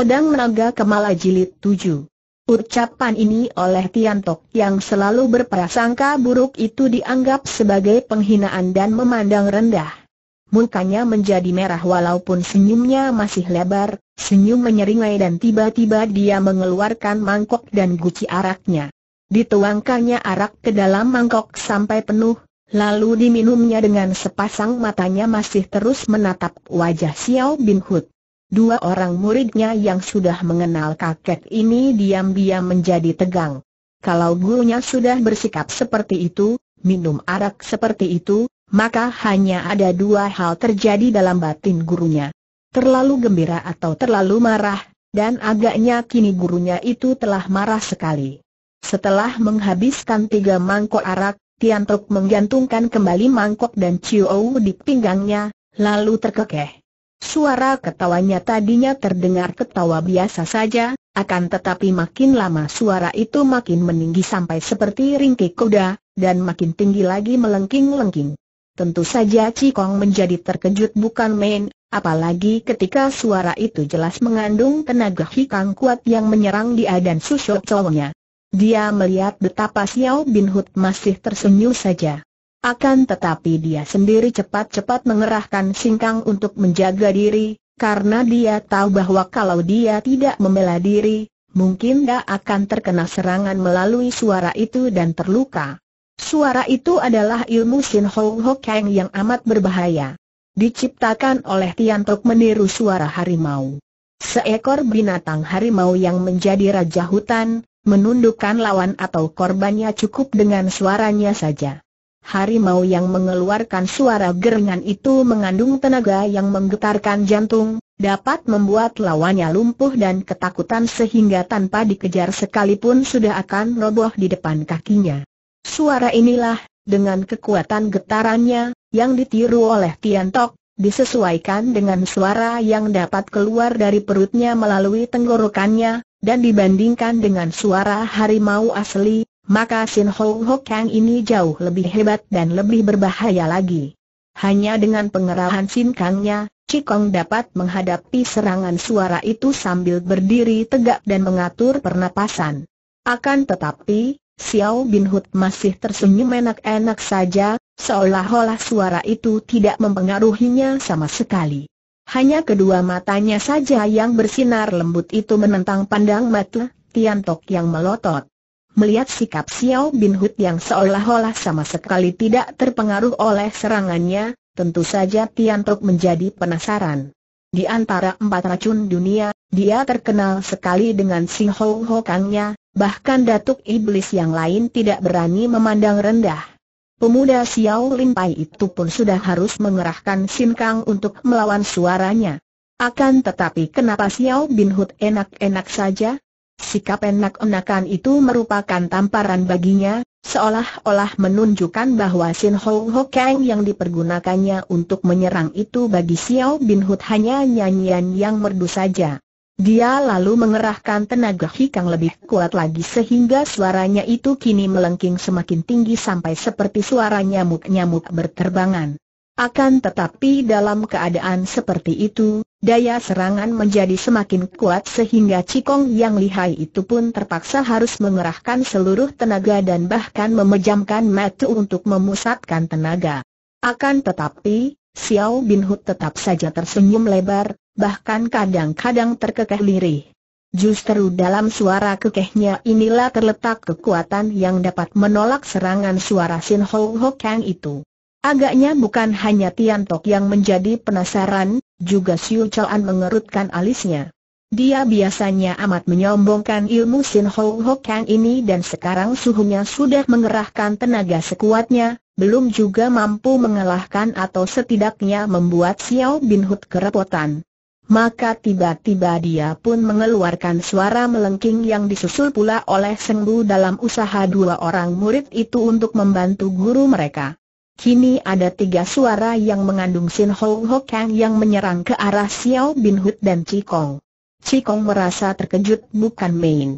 Pedang Naga Kemala Jilid 7 Ucapan ini oleh Tian Tiantok yang selalu berprasangka buruk itu dianggap sebagai penghinaan dan memandang rendah. Mukanya menjadi merah walaupun senyumnya masih lebar, senyum menyeringai dan tiba-tiba dia mengeluarkan mangkok dan guci araknya. Dituangkannya arak ke dalam mangkok sampai penuh, lalu diminumnya dengan sepasang matanya masih terus menatap wajah Xiao Bin Hud. Dua orang muridnya yang sudah mengenal kakek ini diam-diam menjadi tegang. Kalau gurunya sudah bersikap seperti itu, minum arak seperti itu, maka hanya ada dua hal terjadi dalam batin gurunya. Terlalu gembira atau terlalu marah, dan agaknya kini gurunya itu telah marah sekali. Setelah menghabiskan tiga mangkok arak, Tiantok menggantungkan kembali mangkok dan Chiu di pinggangnya, lalu terkekeh. Suara ketawanya tadinya terdengar ketawa biasa saja, akan tetapi makin lama suara itu makin meninggi sampai seperti ringkik kuda, dan makin tinggi lagi melengking-lengking. Tentu saja Cikong menjadi terkejut bukan main, apalagi ketika suara itu jelas mengandung tenaga hikang kuat yang menyerang dia dan susuk cowoknya. Dia melihat betapa Xiao Bin Hood masih tersenyum saja. Akan tetapi dia sendiri cepat-cepat mengerahkan singkang untuk menjaga diri, karena dia tahu bahwa kalau dia tidak membela diri, mungkin dia akan terkena serangan melalui suara itu dan terluka. Suara itu adalah ilmu Sin Ho Hokeng yang amat berbahaya. Diciptakan oleh Tian Tiantok meniru suara harimau. Seekor binatang harimau yang menjadi raja hutan, menundukkan lawan atau korbannya cukup dengan suaranya saja harimau yang mengeluarkan suara geringan itu mengandung tenaga yang menggetarkan jantung, dapat membuat lawannya lumpuh dan ketakutan sehingga tanpa dikejar sekalipun sudah akan roboh di depan kakinya. Suara inilah, dengan kekuatan getarannya, yang ditiru oleh Tian Tiantok, disesuaikan dengan suara yang dapat keluar dari perutnya melalui tenggorokannya, dan dibandingkan dengan suara harimau asli, maka Sin Ho Ho Kang ini jauh lebih hebat dan lebih berbahaya lagi. Hanya dengan pengerahan Sin Kangnya, Cikong dapat menghadapi serangan suara itu sambil berdiri tegak dan mengatur pernapasan. Akan tetapi, Xiao Bin masih tersenyum enak-enak saja, seolah-olah suara itu tidak mempengaruhinya sama sekali. Hanya kedua matanya saja yang bersinar lembut itu menentang pandang mata Tian Tiantok yang melotot. Melihat sikap Xiao Bin Hut yang seolah-olah sama sekali tidak terpengaruh oleh serangannya, tentu saja Tian Tok menjadi penasaran. Di antara empat racun dunia, dia terkenal sekali dengan Sing Ho Ho Kangnya, bahkan Datuk Iblis yang lain tidak berani memandang rendah. Pemuda Xiao Lin Pai itu pun sudah harus mengerahkan Sin Kang untuk melawan suaranya. Akan tetapi kenapa Xiao Bin Hut enak-enak saja? Sikap enak-enakan itu merupakan tamparan baginya, seolah-olah menunjukkan bahwa Sin Ho Ho Kang yang dipergunakannya untuk menyerang itu bagi Xiao Bin Hood hanya nyanyian yang merdu saja. Dia lalu mengerahkan tenaga hikang lebih kuat lagi sehingga suaranya itu kini melengking semakin tinggi sampai seperti suara nyamuk-nyamuk berterbangan. Akan tetapi dalam keadaan seperti itu, daya serangan menjadi semakin kuat sehingga Cikong yang lihai itu pun terpaksa harus mengerahkan seluruh tenaga dan bahkan memejamkan mata untuk memusatkan tenaga. Akan tetapi, Xiao Bin Hu tetap saja tersenyum lebar, bahkan kadang-kadang terkekeh lirih. Justru dalam suara kekehnya inilah terletak kekuatan yang dapat menolak serangan suara Sin Ho Ho Kang itu. Agaknya bukan hanya Tian Tiantok yang menjadi penasaran, juga Siu Choan mengerutkan alisnya. Dia biasanya amat menyombongkan ilmu Sin Ho Kang ini dan sekarang suhunya sudah mengerahkan tenaga sekuatnya, belum juga mampu mengalahkan atau setidaknya membuat Xiao Bin Hut kerepotan. Maka tiba-tiba dia pun mengeluarkan suara melengking yang disusul pula oleh Bu dalam usaha dua orang murid itu untuk membantu guru mereka. Kini ada tiga suara yang mengandung Sin Ho Ho Kang yang menyerang ke arah Xiao Bin Hut dan Cikong. Cikong merasa terkejut bukan main.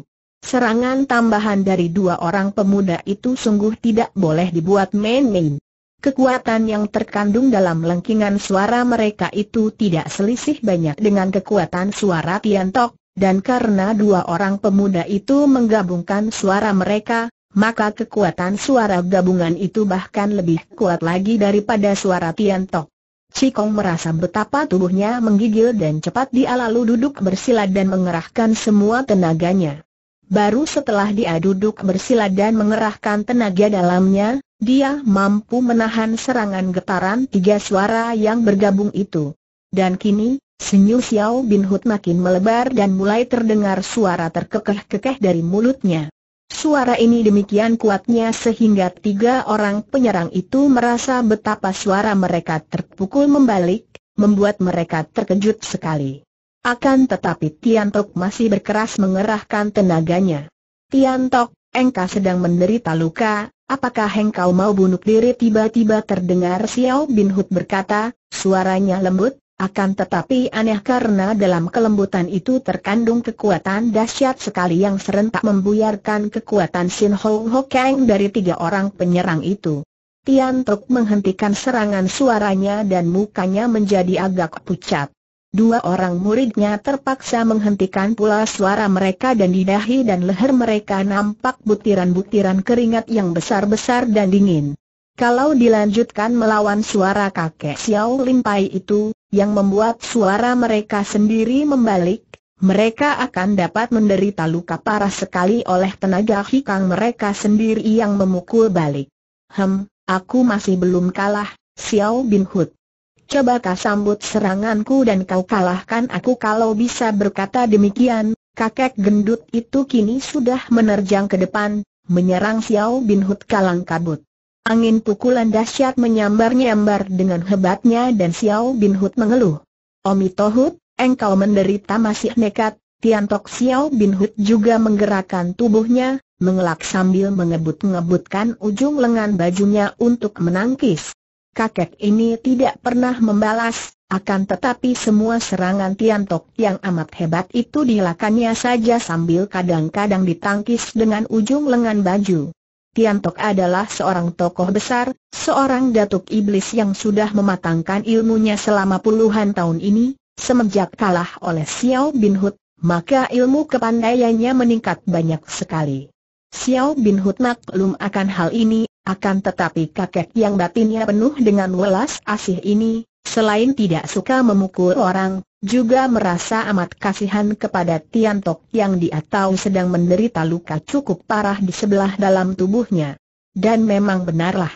Serangan tambahan dari dua orang pemuda itu sungguh tidak boleh dibuat main-main. Kekuatan yang terkandung dalam lengkingan suara mereka itu tidak selisih banyak dengan kekuatan suara Tian Tiantok, dan karena dua orang pemuda itu menggabungkan suara mereka, maka kekuatan suara gabungan itu bahkan lebih kuat lagi daripada suara Tiantok. Cikong merasa betapa tubuhnya menggigil dan cepat dia lalu duduk bersila dan mengerahkan semua tenaganya. Baru setelah dia duduk bersila dan mengerahkan tenaga dalamnya, dia mampu menahan serangan getaran tiga suara yang bergabung itu. Dan kini, senyum Xiao Bin Hud makin melebar dan mulai terdengar suara terkekeh-kekeh dari mulutnya. Suara ini demikian kuatnya sehingga tiga orang penyerang itu merasa betapa suara mereka terpukul membalik, membuat mereka terkejut sekali. Akan tetapi Tian Tok masih berkeras mengerahkan tenaganya. Tian Tok, engkau sedang menderita luka, apakah engkau mau bunuh diri tiba-tiba terdengar Xiao Bin Hut berkata, suaranya lembut, akan tetapi aneh karena dalam kelembutan itu terkandung kekuatan dahsyat sekali yang serentak membuyarkan kekuatan Sin Ho Ho Kang dari tiga orang penyerang itu. Tian Tok menghentikan serangan suaranya dan mukanya menjadi agak pucat. Dua orang muridnya terpaksa menghentikan pula suara mereka dan di dahi dan leher mereka nampak butiran-butiran keringat yang besar-besar dan dingin. Kalau dilanjutkan melawan suara kakek Xiao Pai itu, yang membuat suara mereka sendiri membalik, mereka akan dapat menderita luka parah sekali oleh tenaga hikang mereka sendiri yang memukul balik. Hem, aku masih belum kalah, Xiao Bin Hud. Coba kau sambut seranganku dan kau kalahkan aku kalau bisa berkata demikian, kakek gendut itu kini sudah menerjang ke depan, menyerang Xiao Bin Hud kalang kabut. Angin pukulan dahsyat menyambar-nyambar dengan hebatnya dan Xiao Bin Hut mengeluh. Omi Tohut, engkau menderita masih nekat, Tiantok Xiao Bin Hut juga menggerakkan tubuhnya, mengelak sambil mengebut-ngebutkan ujung lengan bajunya untuk menangkis. Kakek ini tidak pernah membalas, akan tetapi semua serangan Tiantok yang amat hebat itu dilakannya saja sambil kadang-kadang ditangkis dengan ujung lengan baju. Tian Tok adalah seorang tokoh besar, seorang datuk iblis yang sudah mematangkan ilmunya selama puluhan tahun ini, semenjak kalah oleh Xiao Bin maka ilmu kepandaiannya meningkat banyak sekali. Xiao Bin nak maklum akan hal ini, akan tetapi kakek yang batinnya penuh dengan welas asih ini, Selain tidak suka memukul orang, juga merasa amat kasihan kepada Tian Tiantok yang dia tahu sedang menderita luka cukup parah di sebelah dalam tubuhnya. Dan memang benarlah.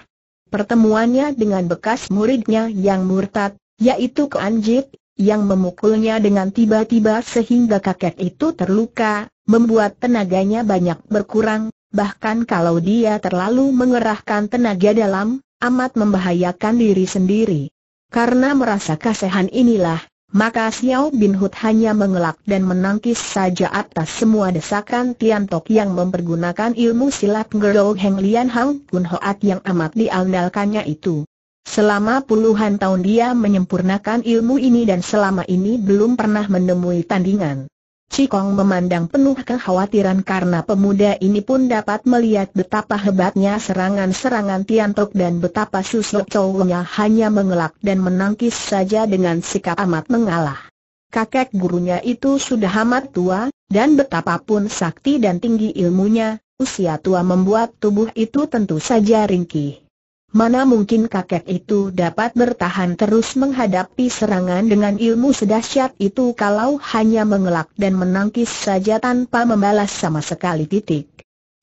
Pertemuannya dengan bekas muridnya yang murtad, yaitu Keanjit, yang memukulnya dengan tiba-tiba sehingga kakek itu terluka, membuat tenaganya banyak berkurang, bahkan kalau dia terlalu mengerahkan tenaga dalam, amat membahayakan diri sendiri. Karena merasa kasihan inilah, maka Xiao Bin Hud hanya mengelak dan menangkis saja atas semua desakan Tian Tok yang mempergunakan ilmu silat Ngerou Heng Lian Hang Kun Hoat yang amat diandalkannya itu. Selama puluhan tahun dia menyempurnakan ilmu ini dan selama ini belum pernah menemui tandingan. Cikong memandang penuh kekhawatiran karena pemuda ini pun dapat melihat betapa hebatnya serangan-serangan Tiantok dan betapa susuk cowoknya hanya mengelak dan menangkis saja dengan sikap amat mengalah. Kakek gurunya itu sudah amat tua, dan betapapun sakti dan tinggi ilmunya, usia tua membuat tubuh itu tentu saja ringkih. Mana mungkin kakek itu dapat bertahan terus menghadapi serangan dengan ilmu sedahsyat itu kalau hanya mengelak dan menangkis saja tanpa membalas sama sekali titik.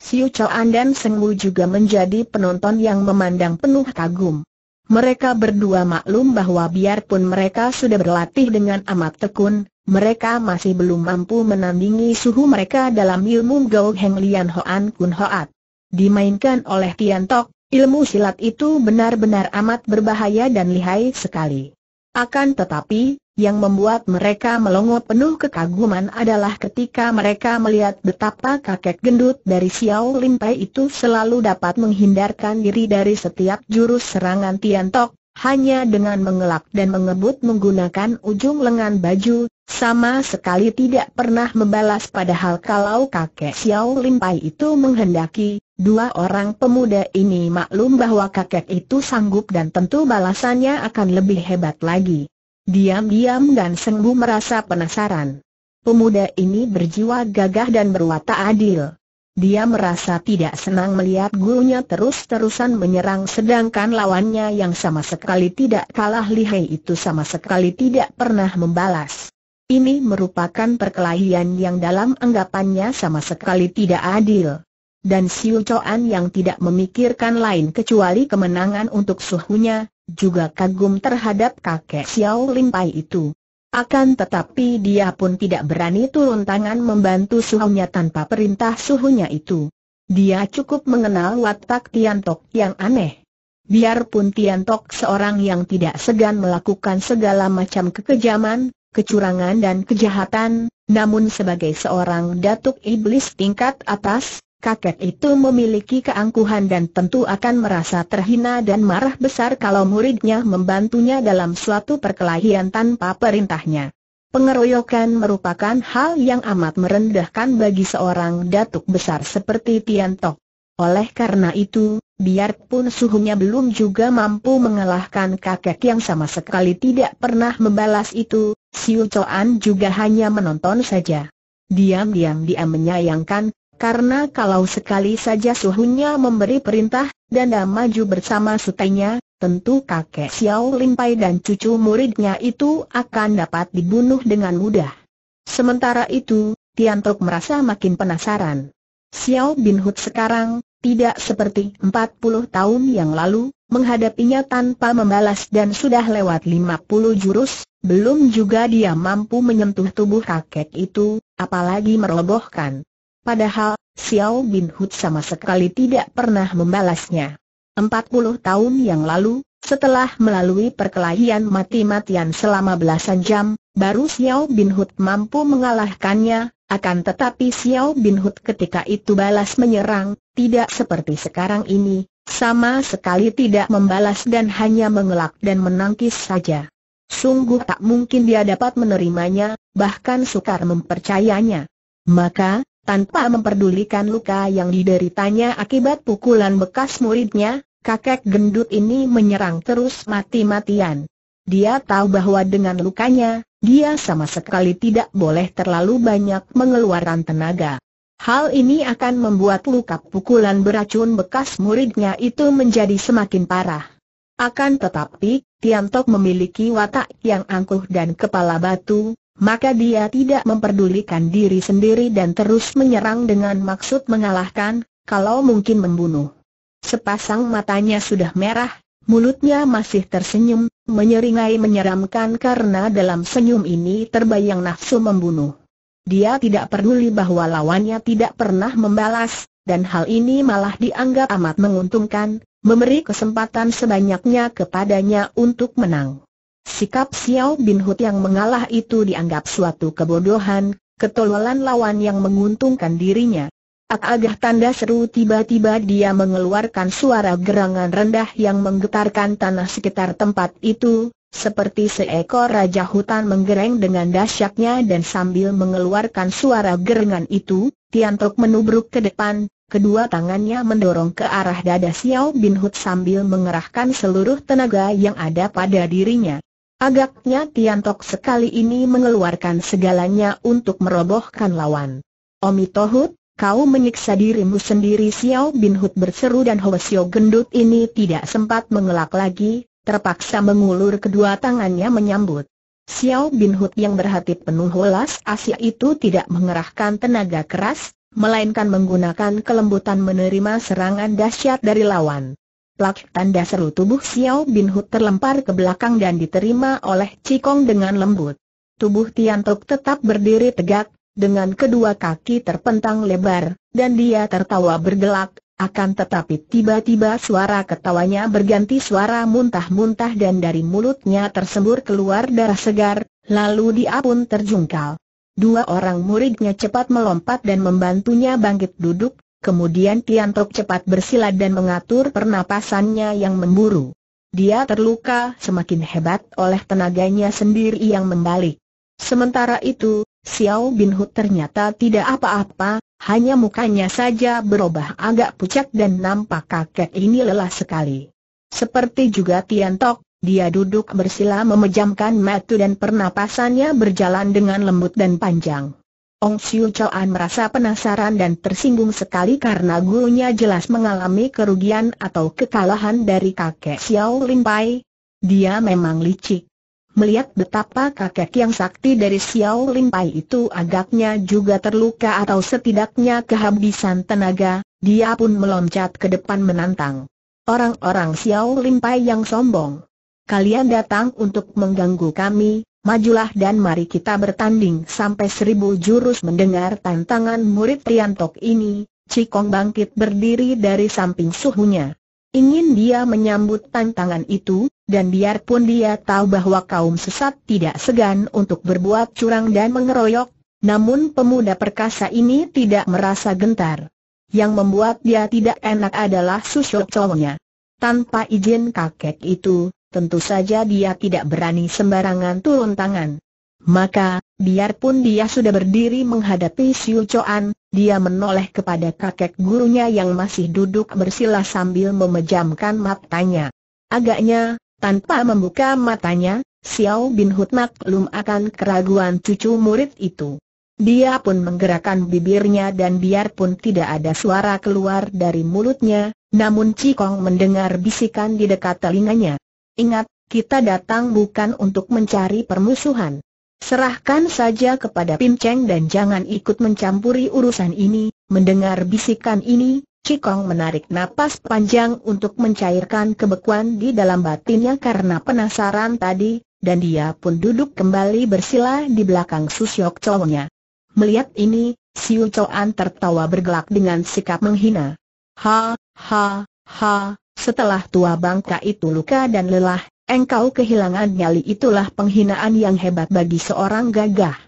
Siu An dan Seng Wu juga menjadi penonton yang memandang penuh kagum. Mereka berdua maklum bahwa biarpun mereka sudah berlatih dengan amat tekun, mereka masih belum mampu menandingi suhu mereka dalam ilmu Gao Heng Lian Hoan Kun Hoat. Dimainkan oleh Tian Tok, Ilmu silat itu benar-benar amat berbahaya dan lihai sekali. Akan tetapi, yang membuat mereka melongo penuh kekaguman adalah ketika mereka melihat betapa kakek gendut dari Xiao Limpai itu selalu dapat menghindarkan diri dari setiap jurus serangan Tian Tiantok, hanya dengan mengelak dan mengebut menggunakan ujung lengan baju, sama sekali tidak pernah membalas padahal kalau kakek Xiao Lin Pai itu menghendaki, dua orang pemuda ini maklum bahwa kakek itu sanggup dan tentu balasannya akan lebih hebat lagi. Diam-diam Gan Sengbu merasa penasaran. Pemuda ini berjiwa gagah dan berwatak adil. Dia merasa tidak senang melihat gurunya terus-terusan menyerang sedangkan lawannya yang sama sekali tidak kalah lihai itu sama sekali tidak pernah membalas. Ini merupakan perkelahian yang dalam anggapannya sama sekali tidak adil. Dan Siu Choan yang tidak memikirkan lain kecuali kemenangan untuk suhunya, juga kagum terhadap kakek Xiao Pai itu. Akan tetapi dia pun tidak berani turun tangan membantu suhunya tanpa perintah suhunya itu. Dia cukup mengenal watak Tiantok yang aneh. Biarpun Tiantok seorang yang tidak segan melakukan segala macam kekejaman, kecurangan dan kejahatan, namun sebagai seorang datuk iblis tingkat atas, kakek itu memiliki keangkuhan dan tentu akan merasa terhina dan marah besar kalau muridnya membantunya dalam suatu perkelahian tanpa perintahnya. Pengeroyokan merupakan hal yang amat merendahkan bagi seorang datuk besar seperti Tian Tiantok. Oleh karena itu, biarpun suhunya belum juga mampu mengalahkan kakek yang sama sekali tidak pernah membalas itu, Siu Chuan juga hanya menonton saja. Diam-diam dia menyayangkan karena kalau sekali saja suhunya memberi perintah, dan maju bersama sutainya, tentu kakek Xiao Limpai dan cucu muridnya itu akan dapat dibunuh dengan mudah. Sementara itu, Tian Tok merasa makin penasaran. Xiao Bin sekarang, tidak seperti 40 tahun yang lalu, menghadapinya tanpa membalas dan sudah lewat 50 jurus, belum juga dia mampu menyentuh tubuh kakek itu, apalagi merobohkan. Padahal, Xiao Bin sama sekali tidak pernah membalasnya. 40 tahun yang lalu, setelah melalui perkelahian mati-matian selama belasan jam, baru Xiao Bin mampu mengalahkannya, akan tetapi Xiao Bin ketika itu balas menyerang, tidak seperti sekarang ini, sama sekali tidak membalas dan hanya mengelak dan menangkis saja. Sungguh tak mungkin dia dapat menerimanya, bahkan sukar mempercayanya. Maka, tanpa memperdulikan luka yang dideritanya akibat pukulan bekas muridnya, kakek gendut ini menyerang terus mati-matian. Dia tahu bahwa dengan lukanya, dia sama sekali tidak boleh terlalu banyak mengeluarkan tenaga. Hal ini akan membuat luka pukulan beracun bekas muridnya itu menjadi semakin parah. Akan tetapi, Tiantok memiliki watak yang angkuh dan kepala batu, maka dia tidak memperdulikan diri sendiri dan terus menyerang dengan maksud mengalahkan, kalau mungkin membunuh. Sepasang matanya sudah merah, mulutnya masih tersenyum, menyeringai menyeramkan karena dalam senyum ini terbayang nafsu membunuh. Dia tidak peduli bahwa lawannya tidak pernah membalas, dan hal ini malah dianggap amat menguntungkan, memberi kesempatan sebanyaknya kepadanya untuk menang. Sikap Xiao Bin Hut yang mengalah itu dianggap suatu kebodohan, ketololan lawan yang menguntungkan dirinya. Agah tanda seru tiba-tiba dia mengeluarkan suara gerangan rendah yang menggetarkan tanah sekitar tempat itu, seperti seekor raja hutan menggereng dengan dahsyatnya dan sambil mengeluarkan suara gerangan itu, Tiantok menubruk ke depan, kedua tangannya mendorong ke arah dada Xiao Bin Hut sambil mengerahkan seluruh tenaga yang ada pada dirinya. Agaknya Tiantok sekali ini mengeluarkan segalanya untuk merobohkan lawan. Omi Tohut, kau menyiksa dirimu sendiri Xiao Bin Hut berseru dan Hoa Xiao gendut ini tidak sempat mengelak lagi, terpaksa mengulur kedua tangannya menyambut. Xiao Bin Hut yang berhati penuh welas Asia itu tidak mengerahkan tenaga keras, melainkan menggunakan kelembutan menerima serangan dahsyat dari lawan. Plak tanda seru tubuh Xiao Bin Hu terlempar ke belakang dan diterima oleh Cikong dengan lembut. Tubuh Tian Tiantok tetap berdiri tegak, dengan kedua kaki terpentang lebar, dan dia tertawa bergelak, akan tetapi tiba-tiba suara ketawanya berganti suara muntah-muntah dan dari mulutnya tersembur keluar darah segar, lalu dia pun terjungkal. Dua orang muridnya cepat melompat dan membantunya bangkit duduk, Kemudian Tian Tiantok cepat bersilat dan mengatur pernapasannya yang memburu. Dia terluka semakin hebat oleh tenaganya sendiri yang membalik. Sementara itu, Xiao Bin Hu ternyata tidak apa-apa, hanya mukanya saja berubah agak pucat dan nampak kakek ini lelah sekali. Seperti juga Tian Tiantok, dia duduk bersila memejamkan mata dan pernapasannya berjalan dengan lembut dan panjang. Ong Siu Choan merasa penasaran dan tersinggung sekali karena gurunya jelas mengalami kerugian atau kekalahan dari kakek Xiao Lin Pai. Dia memang licik. Melihat betapa kakek yang sakti dari Xiao Lin Pai itu agaknya juga terluka atau setidaknya kehabisan tenaga, dia pun meloncat ke depan menantang. Orang-orang Xiao Lin Pai yang sombong. Kalian datang untuk mengganggu kami, majulah dan mari kita bertanding sampai seribu jurus mendengar tantangan murid Priantok ini, Cikong bangkit berdiri dari samping suhunya. Ingin dia menyambut tantangan itu, dan biarpun dia tahu bahwa kaum sesat tidak segan untuk berbuat curang dan mengeroyok, namun pemuda perkasa ini tidak merasa gentar. Yang membuat dia tidak enak adalah susuk cowoknya. Tanpa izin kakek itu, tentu saja dia tidak berani sembarangan turun tangan. Maka, biarpun dia sudah berdiri menghadapi Siu Choan, dia menoleh kepada kakek gurunya yang masih duduk bersila sambil memejamkan matanya. Agaknya, tanpa membuka matanya, Xiao Bin Hut maklum akan keraguan cucu murid itu. Dia pun menggerakkan bibirnya dan biarpun tidak ada suara keluar dari mulutnya, namun Cikong mendengar bisikan di dekat telinganya. Ingat, kita datang bukan untuk mencari permusuhan. Serahkan saja kepada Pim Cheng dan jangan ikut mencampuri urusan ini. Mendengar bisikan ini, Cikong menarik napas panjang untuk mencairkan kebekuan di dalam batinnya karena penasaran tadi, dan dia pun duduk kembali bersila di belakang Susyok chow Melihat ini, Siu Choan tertawa bergelak dengan sikap menghina. Ha, ha, ha, setelah tua bangka itu luka dan lelah, engkau kehilangan nyali itulah penghinaan yang hebat bagi seorang gagah.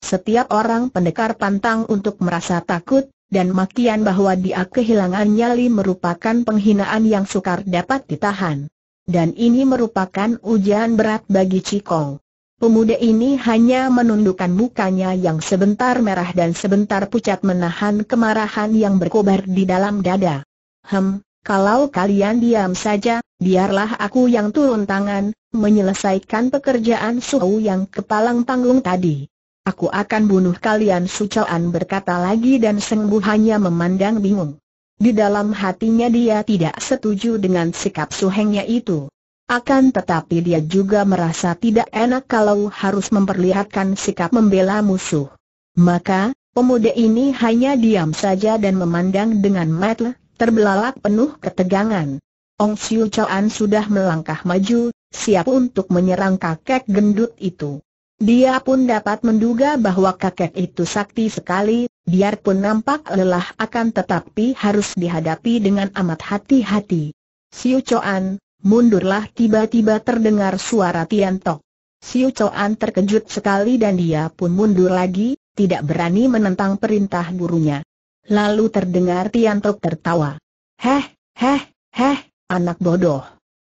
Setiap orang pendekar pantang untuk merasa takut, dan makian bahwa dia kehilangan nyali merupakan penghinaan yang sukar dapat ditahan. Dan ini merupakan ujian berat bagi Cikong. Pemuda ini hanya menundukkan mukanya yang sebentar merah dan sebentar pucat menahan kemarahan yang berkobar di dalam dada. Hem, kalau kalian diam saja, biarlah aku yang turun tangan, menyelesaikan pekerjaan Suhu yang kepalang tanggung tadi. Aku akan bunuh kalian sucoan berkata lagi dan Sengbu hanya memandang bingung. Di dalam hatinya dia tidak setuju dengan sikap Suhengnya itu. Akan tetapi dia juga merasa tidak enak kalau harus memperlihatkan sikap membela musuh. Maka, pemuda ini hanya diam saja dan memandang dengan matlah terbelalak penuh ketegangan. Ong Siu Chuan sudah melangkah maju, siap untuk menyerang kakek gendut itu. Dia pun dapat menduga bahwa kakek itu sakti sekali, biarpun nampak lelah akan tetapi harus dihadapi dengan amat hati-hati. Siu Chuan, mundurlah tiba-tiba terdengar suara Tian Tok. Siu Chuan terkejut sekali dan dia pun mundur lagi, tidak berani menentang perintah gurunya. Lalu terdengar Tiantok tertawa. Heh, heh, heh, anak bodoh.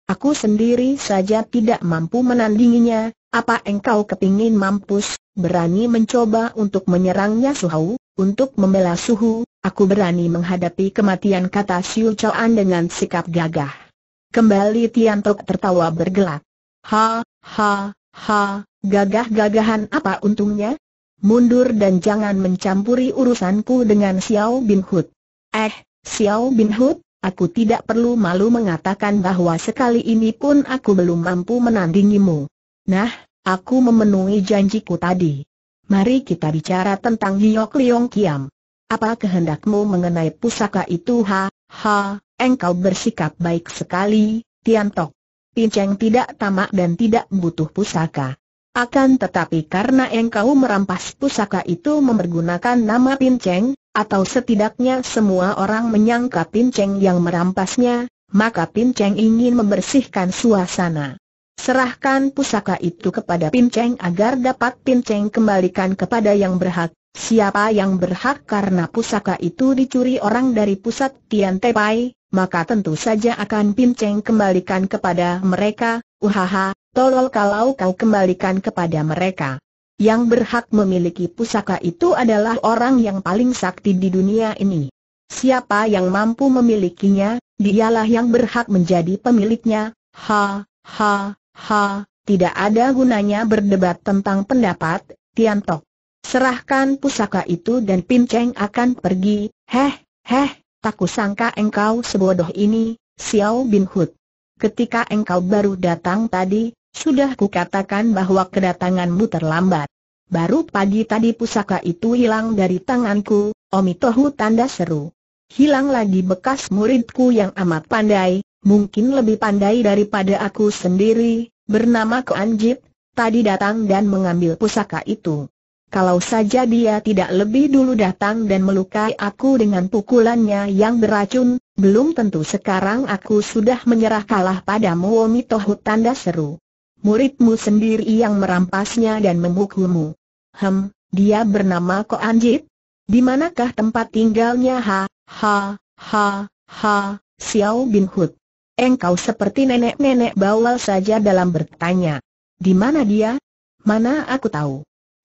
Aku sendiri saja tidak mampu menandinginya, apa engkau kepingin mampus, berani mencoba untuk menyerangnya Suhu, untuk membela Suhu, aku berani menghadapi kematian kata Siu Chuan dengan sikap gagah. Kembali Tiantok tertawa bergelak. Ha, ha, ha, gagah-gagahan apa untungnya? mundur dan jangan mencampuri urusanku dengan Xiao Bin Hud. Eh, Xiao Bin Hud, aku tidak perlu malu mengatakan bahwa sekali ini pun aku belum mampu menandingimu. Nah, aku memenuhi janjiku tadi. Mari kita bicara tentang Hyok Liong Kiam. Apa kehendakmu mengenai pusaka itu ha, ha, engkau bersikap baik sekali, Tian Tiantok. Pinceng tidak tamak dan tidak butuh pusaka. Akan tetapi karena engkau merampas pusaka itu mempergunakan nama Pinceng, atau setidaknya semua orang menyangka Pinceng yang merampasnya, maka Pinceng ingin membersihkan suasana. Serahkan pusaka itu kepada Pinceng agar dapat Pinceng kembalikan kepada yang berhak. Siapa yang berhak karena pusaka itu dicuri orang dari pusat Tian Tepai, maka tentu saja akan Pinceng kembalikan kepada mereka, uhaha, tolol kalau kau kembalikan kepada mereka. Yang berhak memiliki pusaka itu adalah orang yang paling sakti di dunia ini. Siapa yang mampu memilikinya, dialah yang berhak menjadi pemiliknya. Ha, ha, ha, tidak ada gunanya berdebat tentang pendapat, Tiantok. Serahkan pusaka itu dan Pinceng akan pergi, heh, heh, tak kusangka engkau sebodoh ini, Xiao Bin Hut. Ketika engkau baru datang tadi, sudah kukatakan bahwa kedatanganmu terlambat. Baru pagi tadi pusaka itu hilang dari tanganku, Omitohu tanda seru. Hilang lagi bekas muridku yang amat pandai, mungkin lebih pandai daripada aku sendiri, bernama Keanjit, tadi datang dan mengambil pusaka itu. Kalau saja dia tidak lebih dulu datang dan melukai aku dengan pukulannya yang beracun, belum tentu sekarang aku sudah menyerah kalah padamu Omitohu tanda seru. Muridmu sendiri yang merampasnya dan memukulmu. Hem, dia bernama Ko Anjit? Di manakah tempat tinggalnya ha, ha, ha, ha, Xiao Bin Hud? Engkau seperti nenek-nenek bawal saja dalam bertanya. Di mana dia? Mana aku tahu.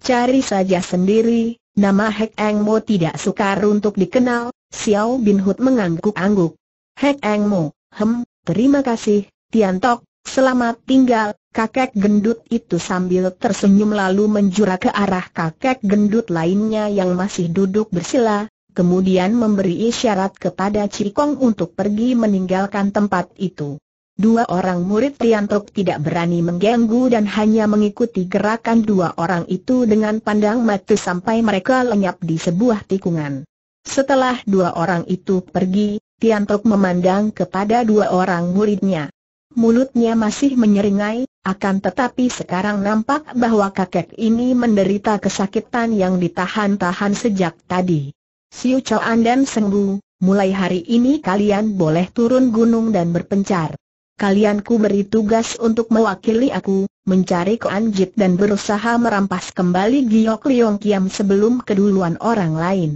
Cari saja sendiri, nama Hek Eng Mo tidak sukar untuk dikenal, Xiao Bin Hud mengangguk-angguk. Hek Eng Mo, hem, terima kasih, Tian Tiantok, Selamat tinggal, kakek gendut itu sambil tersenyum lalu menjura ke arah kakek gendut lainnya yang masih duduk bersila, kemudian memberi isyarat kepada Cikong untuk pergi meninggalkan tempat itu. Dua orang murid Liantok tidak berani mengganggu dan hanya mengikuti gerakan dua orang itu dengan pandang mata sampai mereka lenyap di sebuah tikungan. Setelah dua orang itu pergi, Tiantok memandang kepada dua orang muridnya. Mulutnya masih menyeringai, akan tetapi sekarang nampak bahwa kakek ini menderita kesakitan yang ditahan-tahan sejak tadi. Siu Chuan dan Seng Bu, mulai hari ini kalian boleh turun gunung dan berpencar. Kalian ku beri tugas untuk mewakili aku, mencari Anjit dan berusaha merampas kembali Giok Liong Kiam sebelum keduluan orang lain.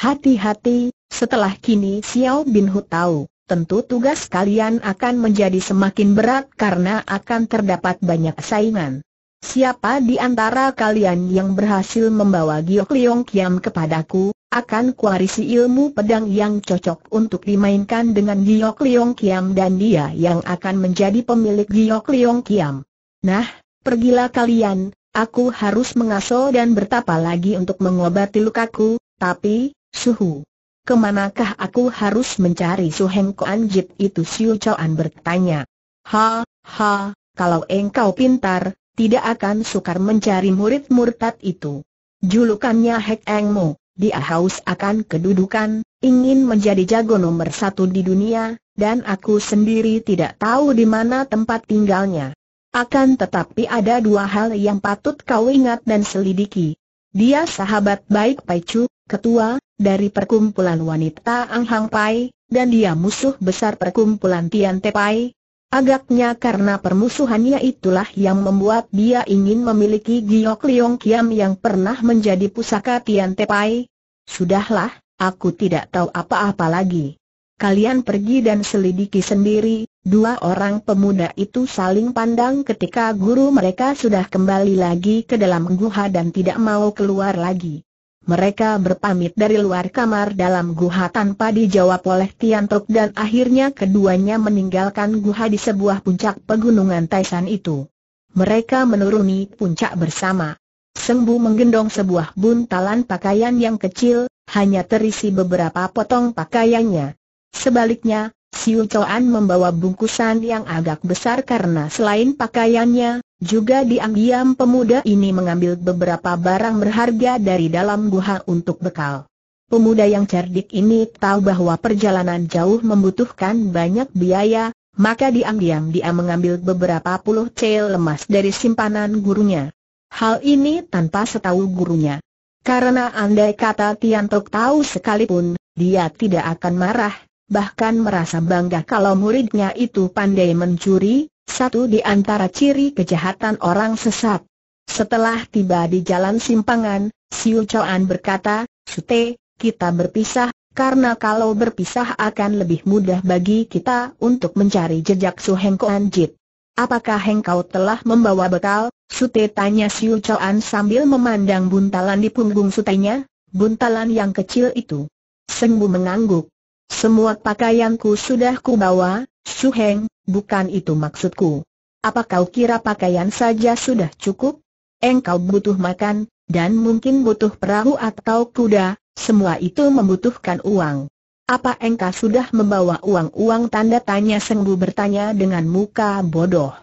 Hati-hati, setelah kini Xiao Bin Hu tahu tentu tugas kalian akan menjadi semakin berat karena akan terdapat banyak saingan. Siapa di antara kalian yang berhasil membawa Giok Liong Kiam kepadaku, akan kuarisi ilmu pedang yang cocok untuk dimainkan dengan Giok Liong Kiam dan dia yang akan menjadi pemilik Giok Liong Kiam. Nah, pergilah kalian, aku harus mengasuh dan bertapa lagi untuk mengobati lukaku, tapi, suhu, Kemanakah aku harus mencari Su Heng Koan Jit itu Siu Choan bertanya. Ha, ha, kalau engkau pintar, tidak akan sukar mencari murid murtad itu. Julukannya Hek Eng Mo, dia haus akan kedudukan, ingin menjadi jago nomor satu di dunia, dan aku sendiri tidak tahu di mana tempat tinggalnya. Akan tetapi ada dua hal yang patut kau ingat dan selidiki. Dia sahabat baik Pai Chu, ketua, dari perkumpulan wanita Ang Hang Pai, dan dia musuh besar perkumpulan Tian Te Pai. Agaknya karena permusuhannya itulah yang membuat dia ingin memiliki Giok Liong Kiam yang pernah menjadi pusaka Tian Te Pai. Sudahlah, aku tidak tahu apa-apa lagi. Kalian pergi dan selidiki sendiri, dua orang pemuda itu saling pandang ketika guru mereka sudah kembali lagi ke dalam guha dan tidak mau keluar lagi. Mereka berpamit dari luar kamar dalam guha tanpa dijawab oleh Tian Tok dan akhirnya keduanya meninggalkan guha di sebuah puncak pegunungan Taisan itu. Mereka menuruni puncak bersama. Sengbu menggendong sebuah buntalan pakaian yang kecil, hanya terisi beberapa potong pakaiannya. Sebaliknya, Siu Chu'an membawa bungkusan yang agak besar karena selain pakaiannya, juga diam-diam pemuda ini mengambil beberapa barang berharga dari dalam guha untuk bekal. Pemuda yang cerdik ini tahu bahwa perjalanan jauh membutuhkan banyak biaya, maka diam-diam dia mengambil beberapa puluh cel lemas dari simpanan gurunya. Hal ini tanpa setahu gurunya. Karena andai kata tian Tiantok tahu sekalipun, dia tidak akan marah, bahkan merasa bangga kalau muridnya itu pandai mencuri, satu di antara ciri kejahatan orang sesat. Setelah tiba di jalan simpangan, Siu Choan berkata, Sute, kita berpisah, karena kalau berpisah akan lebih mudah bagi kita untuk mencari jejak Su Heng Koan Jit. Apakah Kau telah membawa bekal? Sute tanya Siu Choan sambil memandang buntalan di punggung sutenya, buntalan yang kecil itu. Bu mengangguk. Semua pakaianku sudah kubawa, Su Heng, bukan itu maksudku. Apa kau kira pakaian saja sudah cukup? Engkau butuh makan, dan mungkin butuh perahu atau kuda, semua itu membutuhkan uang. Apa engkau sudah membawa uang-uang tanda tanya Sengbu bertanya dengan muka bodoh.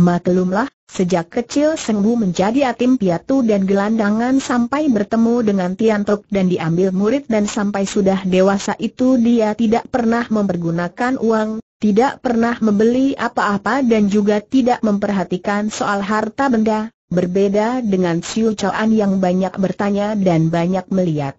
Maklumlah, sejak kecil Sengbu menjadi atim piatu dan gelandangan sampai bertemu dengan Tiantok dan diambil murid dan sampai sudah dewasa itu dia tidak pernah mempergunakan uang, tidak pernah membeli apa-apa dan juga tidak memperhatikan soal harta benda, berbeda dengan Siu Chuan yang banyak bertanya dan banyak melihat.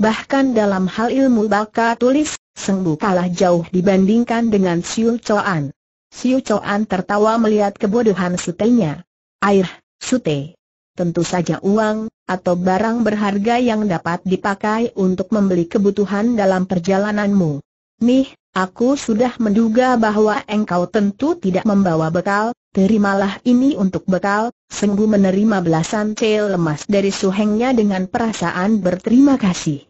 Bahkan dalam hal ilmu baka tulis, Sengbu kalah jauh dibandingkan dengan Siu Chuan. Siu Chuan tertawa melihat kebodohan sutenya. Air, sute. Tentu saja uang, atau barang berharga yang dapat dipakai untuk membeli kebutuhan dalam perjalananmu. Nih, Aku sudah menduga bahwa engkau tentu tidak membawa bekal, terimalah ini untuk bekal, sungguh menerima belasan cel lemas dari suhengnya dengan perasaan berterima kasih.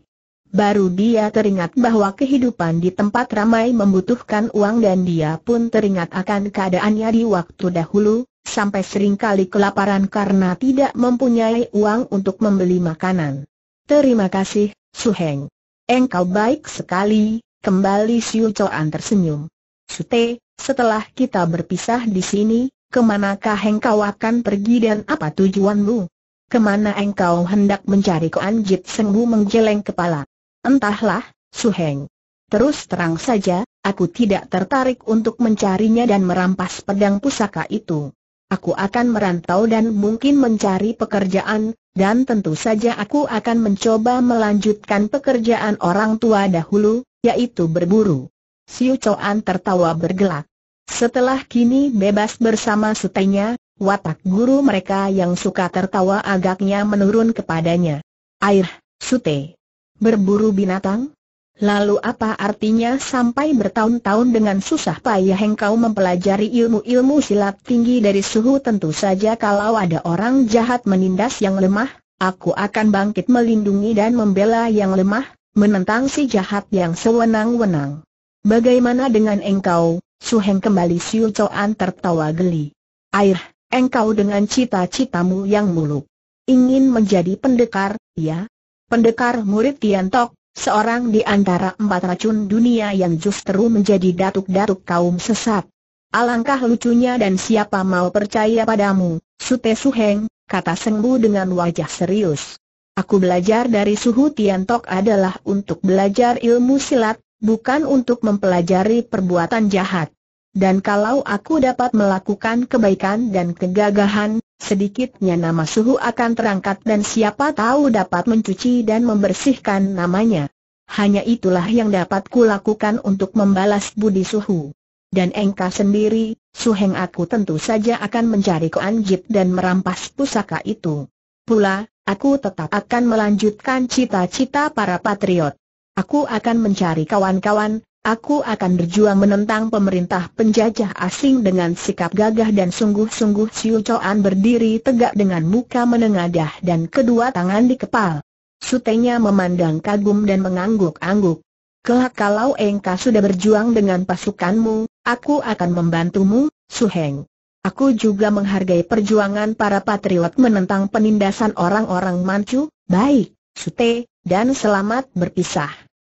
Baru dia teringat bahwa kehidupan di tempat ramai membutuhkan uang dan dia pun teringat akan keadaannya di waktu dahulu, sampai seringkali kelaparan karena tidak mempunyai uang untuk membeli makanan. Terima kasih, Suheng. Engkau baik sekali, Kembali Siu Coan tersenyum. Sute, setelah kita berpisah di sini, kemanakah engkau akan pergi dan apa tujuanmu? Kemana engkau hendak mencari Koan Jit Bu menggeleng kepala? Entahlah, Suheng. Terus terang saja, aku tidak tertarik untuk mencarinya dan merampas pedang pusaka itu. Aku akan merantau dan mungkin mencari pekerjaan, dan tentu saja aku akan mencoba melanjutkan pekerjaan orang tua dahulu, yaitu berburu. Siu Choan tertawa bergelak. Setelah kini bebas bersama sutenya, watak guru mereka yang suka tertawa agaknya menurun kepadanya. Air, sute. Berburu binatang? Lalu apa artinya sampai bertahun-tahun dengan susah payah engkau mempelajari ilmu-ilmu silat tinggi dari suhu tentu saja kalau ada orang jahat menindas yang lemah, aku akan bangkit melindungi dan membela yang lemah, menentang si jahat yang sewenang-wenang. Bagaimana dengan engkau, Suheng kembali Siu Coan tertawa geli. Air, engkau dengan cita-citamu yang muluk. Ingin menjadi pendekar, ya? Pendekar murid Tok, seorang di antara empat racun dunia yang justru menjadi datuk-datuk kaum sesat. Alangkah lucunya dan siapa mau percaya padamu, Sute Suheng, kata Sengbu dengan wajah serius. Aku belajar dari suhu Tian Tiantok adalah untuk belajar ilmu silat, bukan untuk mempelajari perbuatan jahat. Dan kalau aku dapat melakukan kebaikan dan kegagahan, sedikitnya nama suhu akan terangkat dan siapa tahu dapat mencuci dan membersihkan namanya. Hanya itulah yang dapat kulakukan untuk membalas budi suhu. Dan engkau sendiri, Suheng aku tentu saja akan mencari Koanjit dan merampas pusaka itu. Pula, Aku tetap akan melanjutkan cita-cita para patriot. Aku akan mencari kawan-kawan, aku akan berjuang menentang pemerintah penjajah asing dengan sikap gagah dan sungguh-sungguh Siu Choan berdiri tegak dengan muka menengadah dan kedua tangan di kepal. Sutenya memandang kagum dan mengangguk-angguk. Kelak kalau engkau sudah berjuang dengan pasukanmu, aku akan membantumu, Suheng. Aku juga menghargai perjuangan para patriot menentang penindasan orang-orang Manchu, baik, sute, dan selamat berpisah.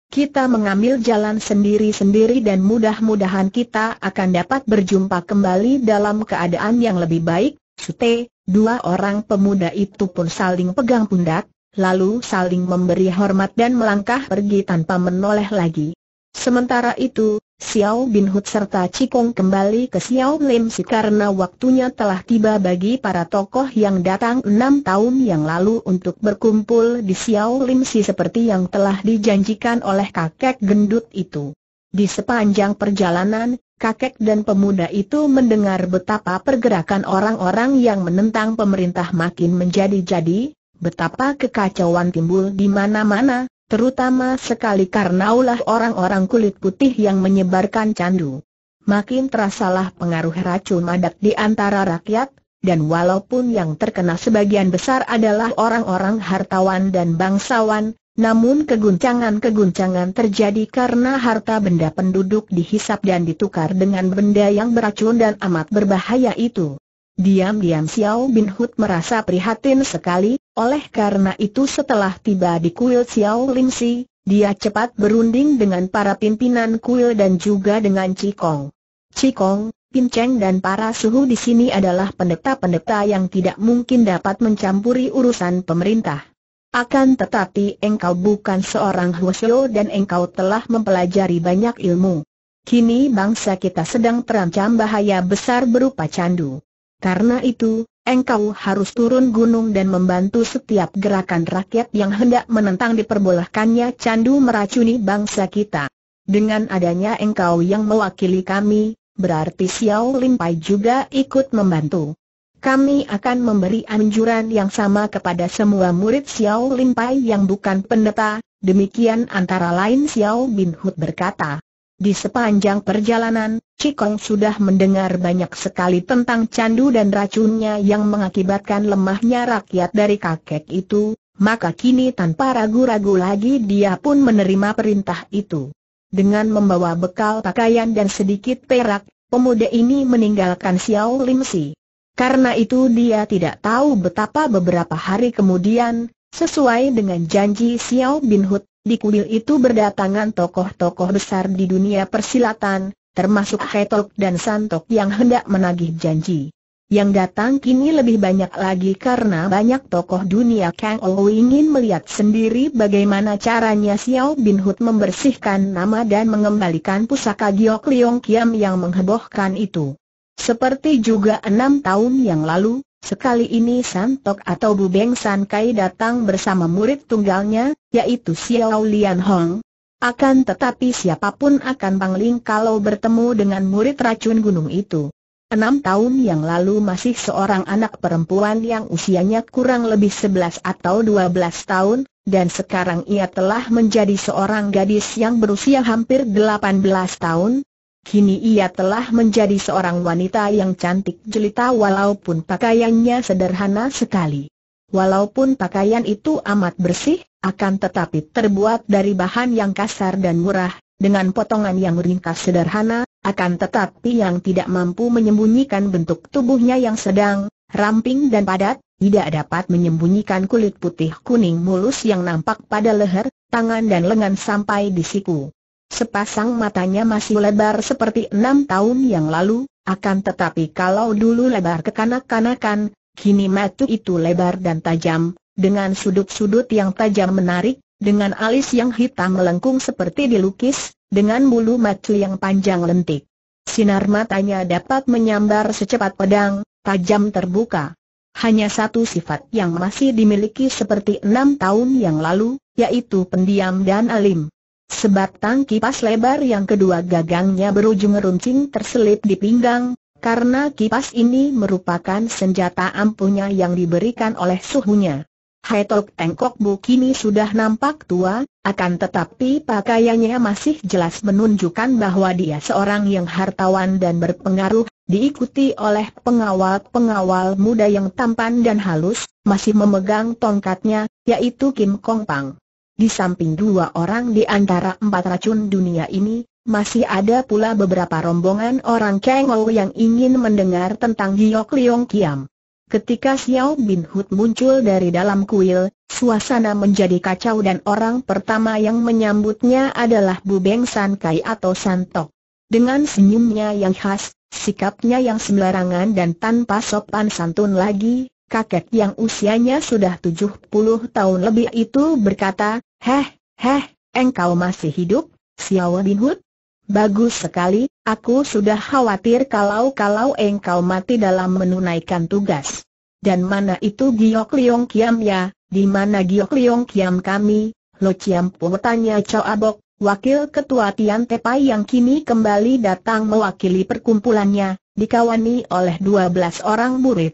Kita mengambil jalan sendiri-sendiri dan mudah-mudahan kita akan dapat berjumpa kembali dalam keadaan yang lebih baik, sute, dua orang pemuda itu pun saling pegang pundak, lalu saling memberi hormat dan melangkah pergi tanpa menoleh lagi. Sementara itu, Xiao Bin Hut serta Cikong kembali ke Xiao Lim Si karena waktunya telah tiba bagi para tokoh yang datang enam tahun yang lalu untuk berkumpul di Xiao Lim Si seperti yang telah dijanjikan oleh kakek gendut itu. Di sepanjang perjalanan, kakek dan pemuda itu mendengar betapa pergerakan orang-orang yang menentang pemerintah makin menjadi-jadi, betapa kekacauan timbul di mana-mana, Terutama sekali karena ulah orang-orang kulit putih yang menyebarkan candu. Makin terasalah pengaruh racun madak di antara rakyat, dan walaupun yang terkena sebagian besar adalah orang-orang hartawan dan bangsawan, namun keguncangan-keguncangan terjadi karena harta benda penduduk dihisap dan ditukar dengan benda yang beracun dan amat berbahaya itu. Diam-diam Xiao Bin Hut merasa prihatin sekali, oleh karena itu setelah tiba di kuil Xiao Lim Si, dia cepat berunding dengan para pimpinan kuil dan juga dengan Cikong. Cikong, Cheng dan para suhu di sini adalah pendeta-pendeta yang tidak mungkin dapat mencampuri urusan pemerintah. Akan tetapi engkau bukan seorang Huosyo dan engkau telah mempelajari banyak ilmu. Kini bangsa kita sedang terancam bahaya besar berupa candu. Karena itu, engkau harus turun gunung dan membantu setiap gerakan rakyat yang hendak menentang diperbolehkannya candu meracuni bangsa kita. Dengan adanya engkau yang mewakili kami, berarti Xiao Lin juga ikut membantu. Kami akan memberi anjuran yang sama kepada semua murid Xiao Lin yang bukan pendeta, demikian antara lain Xiao Bin Hut berkata. Di sepanjang perjalanan, Cikong sudah mendengar banyak sekali tentang candu dan racunnya yang mengakibatkan lemahnya rakyat dari kakek itu, maka kini tanpa ragu-ragu lagi dia pun menerima perintah itu. Dengan membawa bekal pakaian dan sedikit perak, pemuda ini meninggalkan Xiao Lim Si. Karena itu dia tidak tahu betapa beberapa hari kemudian, sesuai dengan janji Xiao Bin Hud, di kuil itu berdatangan tokoh-tokoh besar di dunia persilatan, termasuk Hetok dan Santok yang hendak menagih janji. Yang datang kini lebih banyak lagi karena banyak tokoh dunia Kang Ou ingin melihat sendiri bagaimana caranya Xiao Bin Hut membersihkan nama dan mengembalikan pusaka Giok Liong Kiam yang menghebohkan itu. Seperti juga enam tahun yang lalu, Sekali ini Santok atau Bu Beng San Kai datang bersama murid tunggalnya, yaitu Xiao Lian Hong. Akan tetapi siapapun akan pangling kalau bertemu dengan murid racun gunung itu. Enam tahun yang lalu masih seorang anak perempuan yang usianya kurang lebih sebelas atau dua belas tahun, dan sekarang ia telah menjadi seorang gadis yang berusia hampir delapan belas tahun, Kini ia telah menjadi seorang wanita yang cantik jelita walaupun pakaiannya sederhana sekali. Walaupun pakaian itu amat bersih, akan tetapi terbuat dari bahan yang kasar dan murah, dengan potongan yang ringkas sederhana, akan tetapi yang tidak mampu menyembunyikan bentuk tubuhnya yang sedang, ramping dan padat, tidak dapat menyembunyikan kulit putih kuning mulus yang nampak pada leher, tangan dan lengan sampai di siku. Sepasang matanya masih lebar seperti enam tahun yang lalu, akan tetapi kalau dulu lebar kekanak-kanakan, kini matu itu lebar dan tajam, dengan sudut-sudut yang tajam menarik, dengan alis yang hitam melengkung seperti dilukis, dengan bulu matu yang panjang lentik. Sinar matanya dapat menyambar secepat pedang, tajam terbuka. Hanya satu sifat yang masih dimiliki seperti enam tahun yang lalu, yaitu pendiam dan alim. Sebatang kipas lebar yang kedua gagangnya berujung runcing terselip di pinggang, karena kipas ini merupakan senjata ampuhnya yang diberikan oleh suhunya. Hai Tok bukini Bu kini sudah nampak tua, akan tetapi pakaiannya masih jelas menunjukkan bahwa dia seorang yang hartawan dan berpengaruh, diikuti oleh pengawal-pengawal muda yang tampan dan halus, masih memegang tongkatnya, yaitu Kim Kong Pang. Di samping dua orang di antara empat racun dunia ini, masih ada pula beberapa rombongan orang Kengou yang ingin mendengar tentang Giok Liong Kiam. Ketika Xiao Bin Hud muncul dari dalam kuil, suasana menjadi kacau dan orang pertama yang menyambutnya adalah Bu Beng San Kai atau Santok. Dengan senyumnya yang khas, sikapnya yang sembarangan dan tanpa sopan santun lagi, kakek yang usianya sudah 70 tahun lebih itu berkata, Heh, heh, engkau masih hidup, Xiao Bin Hud? Bagus sekali, aku sudah khawatir kalau-kalau engkau mati dalam menunaikan tugas. Dan mana itu Giok Liong Kiam ya, di mana Giok Liong Kiam kami? Lo Ciam Pu tanya Chow Abok, wakil ketua Tian Te Tepai yang kini kembali datang mewakili perkumpulannya, dikawani oleh 12 orang murid.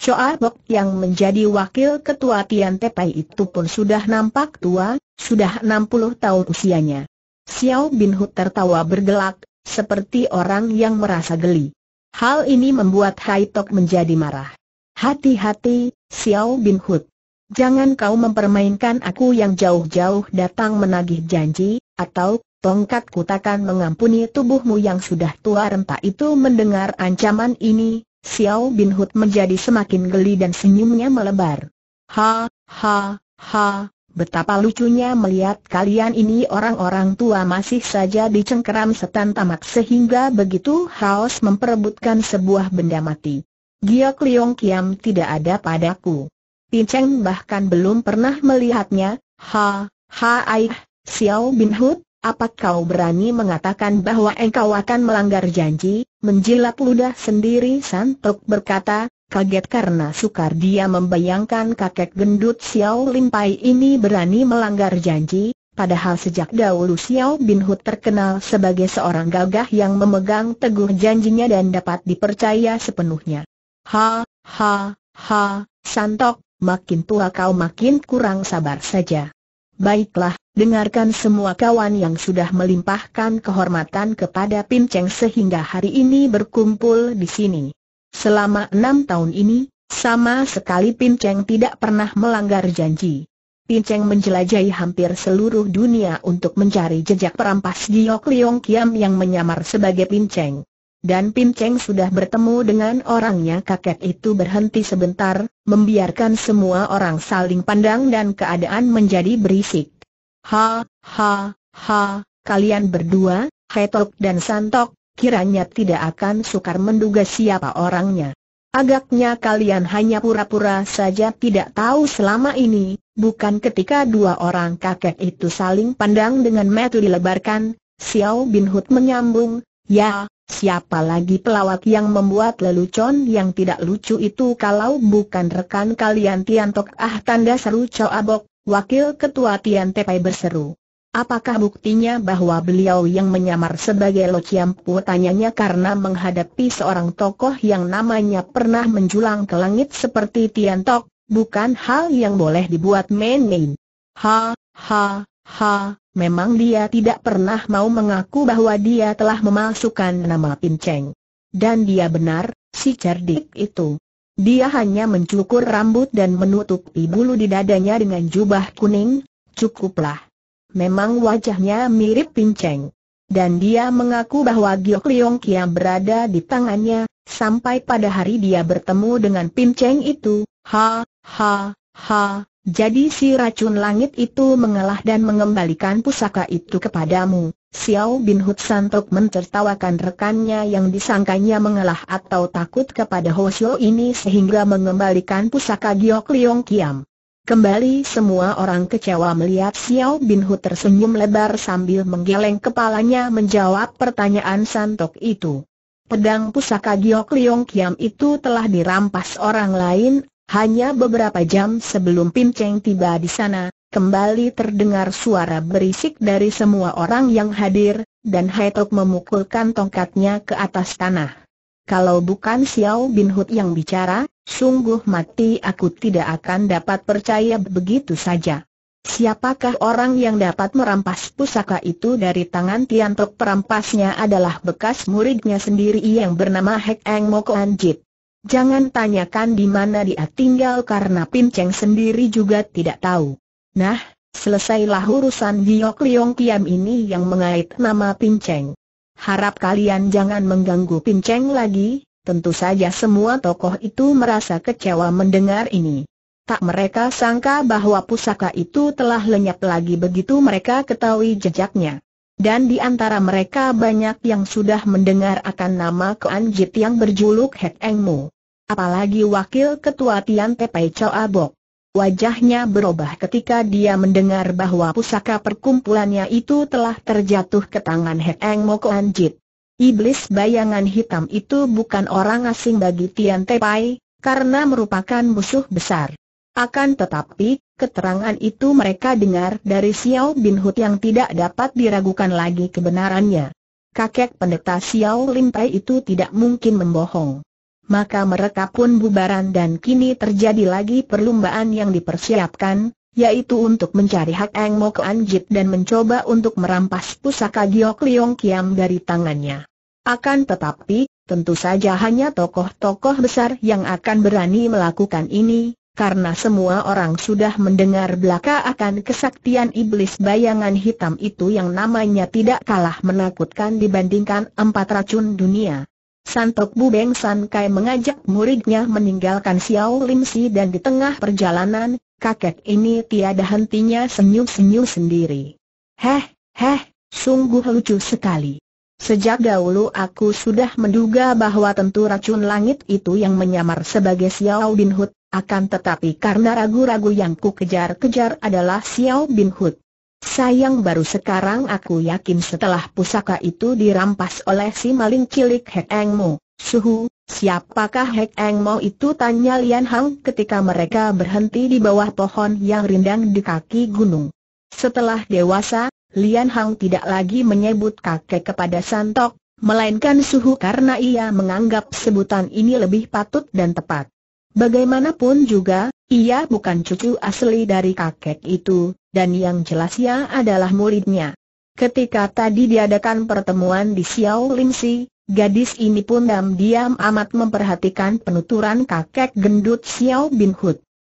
Choa Bok yang menjadi wakil ketua Tian Tepai itu pun sudah nampak tua, sudah 60 tahun usianya. Xiao Bin Hu tertawa bergelak, seperti orang yang merasa geli. Hal ini membuat Hai Tok menjadi marah. Hati-hati, Xiao Bin Hu. Jangan kau mempermainkan aku yang jauh-jauh datang menagih janji, atau tongkatku takkan mengampuni tubuhmu yang sudah tua renta itu mendengar ancaman ini, Xiao Bin Hut menjadi semakin geli dan senyumnya melebar. Ha, ha, ha, betapa lucunya melihat kalian ini orang-orang tua masih saja dicengkeram setan tamak sehingga begitu haus memperebutkan sebuah benda mati. Giok Liong Kiam tidak ada padaku. Pinceng bahkan belum pernah melihatnya, ha, ha aih, Xiao Bin Hut, apa kau berani mengatakan bahwa engkau akan melanggar janji? Menjilat ludah sendiri Santok berkata, kaget karena sukar dia membayangkan kakek gendut Xiao Limpai ini berani melanggar janji, padahal sejak dahulu Xiao Bin Hu terkenal sebagai seorang gagah yang memegang teguh janjinya dan dapat dipercaya sepenuhnya. Ha, ha, ha, Santok, makin tua kau makin kurang sabar saja. Baiklah, Dengarkan semua kawan yang sudah melimpahkan kehormatan kepada Pin Cheng sehingga hari ini berkumpul di sini. Selama enam tahun ini, sama sekali Pin Cheng tidak pernah melanggar janji. Pin Cheng menjelajahi hampir seluruh dunia untuk mencari jejak perampas Giok Liong Kiam yang menyamar sebagai Pin Cheng. Dan Pin Cheng sudah bertemu dengan orangnya kakek itu berhenti sebentar, membiarkan semua orang saling pandang dan keadaan menjadi berisik. Ha, ha, ha, kalian berdua, Hetok dan Santok, kiranya tidak akan sukar menduga siapa orangnya. Agaknya kalian hanya pura-pura saja tidak tahu selama ini, bukan ketika dua orang kakek itu saling pandang dengan metu dilebarkan, Xiao Bin Hud menyambung, ya, siapa lagi pelawak yang membuat lelucon yang tidak lucu itu kalau bukan rekan kalian Tiantok ah tanda seru Chow Abok, Wakil Ketua Tian Tepai berseru. Apakah buktinya bahwa beliau yang menyamar sebagai Lo Chiampu tanyanya karena menghadapi seorang tokoh yang namanya pernah menjulang ke langit seperti Tian Tok, bukan hal yang boleh dibuat main-main. Ha, ha, ha, memang dia tidak pernah mau mengaku bahwa dia telah memasukkan nama Pin Cheng. Dan dia benar, si cerdik itu. Dia hanya mencukur rambut dan menutupi bulu di dadanya dengan jubah kuning, cukuplah. Memang wajahnya mirip pinceng. Dan dia mengaku bahwa Giok Leong Kiam berada di tangannya, sampai pada hari dia bertemu dengan pinceng itu, ha, ha, ha, jadi si racun langit itu mengalah dan mengembalikan pusaka itu kepadamu. Xiao Bin Hut Santok mencertawakan rekannya yang disangkanya mengalah atau takut kepada Ho Xiu ini sehingga mengembalikan pusaka Giok Liong Kiam. Kembali semua orang kecewa melihat Xiao Bin Hu tersenyum lebar sambil menggeleng kepalanya menjawab pertanyaan Santok itu. Pedang pusaka Giok Liong Kiam itu telah dirampas orang lain, hanya beberapa jam sebelum Pin Cheng tiba di sana, kembali terdengar suara berisik dari semua orang yang hadir, dan Haitok memukulkan tongkatnya ke atas tanah. Kalau bukan Xiao Bin Hud yang bicara, sungguh mati aku tidak akan dapat percaya begitu saja. Siapakah orang yang dapat merampas pusaka itu dari tangan Tian Tiantok perampasnya adalah bekas muridnya sendiri yang bernama Hek Eng Moko Jit. Jangan tanyakan di mana dia tinggal karena Pinceng sendiri juga tidak tahu. Nah, selesailah urusan Giok Liong Kiam ini yang mengait nama Pinceng. Harap kalian jangan mengganggu Pinceng lagi, tentu saja semua tokoh itu merasa kecewa mendengar ini. Tak mereka sangka bahwa pusaka itu telah lenyap lagi begitu mereka ketahui jejaknya. Dan di antara mereka banyak yang sudah mendengar akan nama Keanjit yang berjuluk Hek Engmu. Apalagi wakil ketua Tian Tepai Choa Abok. Wajahnya berubah ketika dia mendengar bahwa pusaka perkumpulannya itu telah terjatuh ke tangan Heng Moko Anjit. Iblis bayangan hitam itu bukan orang asing bagi Tian Tepai, karena merupakan musuh besar. Akan tetapi, keterangan itu mereka dengar dari Xiao Bin Hu yang tidak dapat diragukan lagi kebenarannya. Kakek pendeta Xiao Lim Pai itu tidak mungkin membohong maka mereka pun bubaran dan kini terjadi lagi perlumbaan yang dipersiapkan, yaitu untuk mencari hak Eng Mo Anjit dan mencoba untuk merampas pusaka Giok Liong Kiam dari tangannya. Akan tetapi, tentu saja hanya tokoh-tokoh besar yang akan berani melakukan ini, karena semua orang sudah mendengar belaka akan kesaktian iblis bayangan hitam itu yang namanya tidak kalah menakutkan dibandingkan empat racun dunia. Santok Bu Beng San Kai mengajak muridnya meninggalkan Xiao Lim Si dan di tengah perjalanan, kakek ini tiada hentinya senyum-senyum sendiri. Heh, heh, sungguh lucu sekali. Sejak dahulu aku sudah menduga bahwa tentu racun langit itu yang menyamar sebagai Xiao Bin Hut, akan tetapi karena ragu-ragu yang ku kejar-kejar adalah Xiao Bin Hut. Sayang baru sekarang aku yakin setelah pusaka itu dirampas oleh si maling cilik Hek Eng Mo. Suhu, siapakah Hek Eng Mo itu tanya Lian Hang ketika mereka berhenti di bawah pohon yang rindang di kaki gunung. Setelah dewasa, Lian Hang tidak lagi menyebut kakek kepada Santok, melainkan Suhu karena ia menganggap sebutan ini lebih patut dan tepat. Bagaimanapun juga, ia bukan cucu asli dari kakek itu, dan yang jelas ia adalah muridnya. Ketika tadi diadakan pertemuan di Xiao Si, gadis ini pun diam-diam amat memperhatikan penuturan kakek gendut Xiao Bin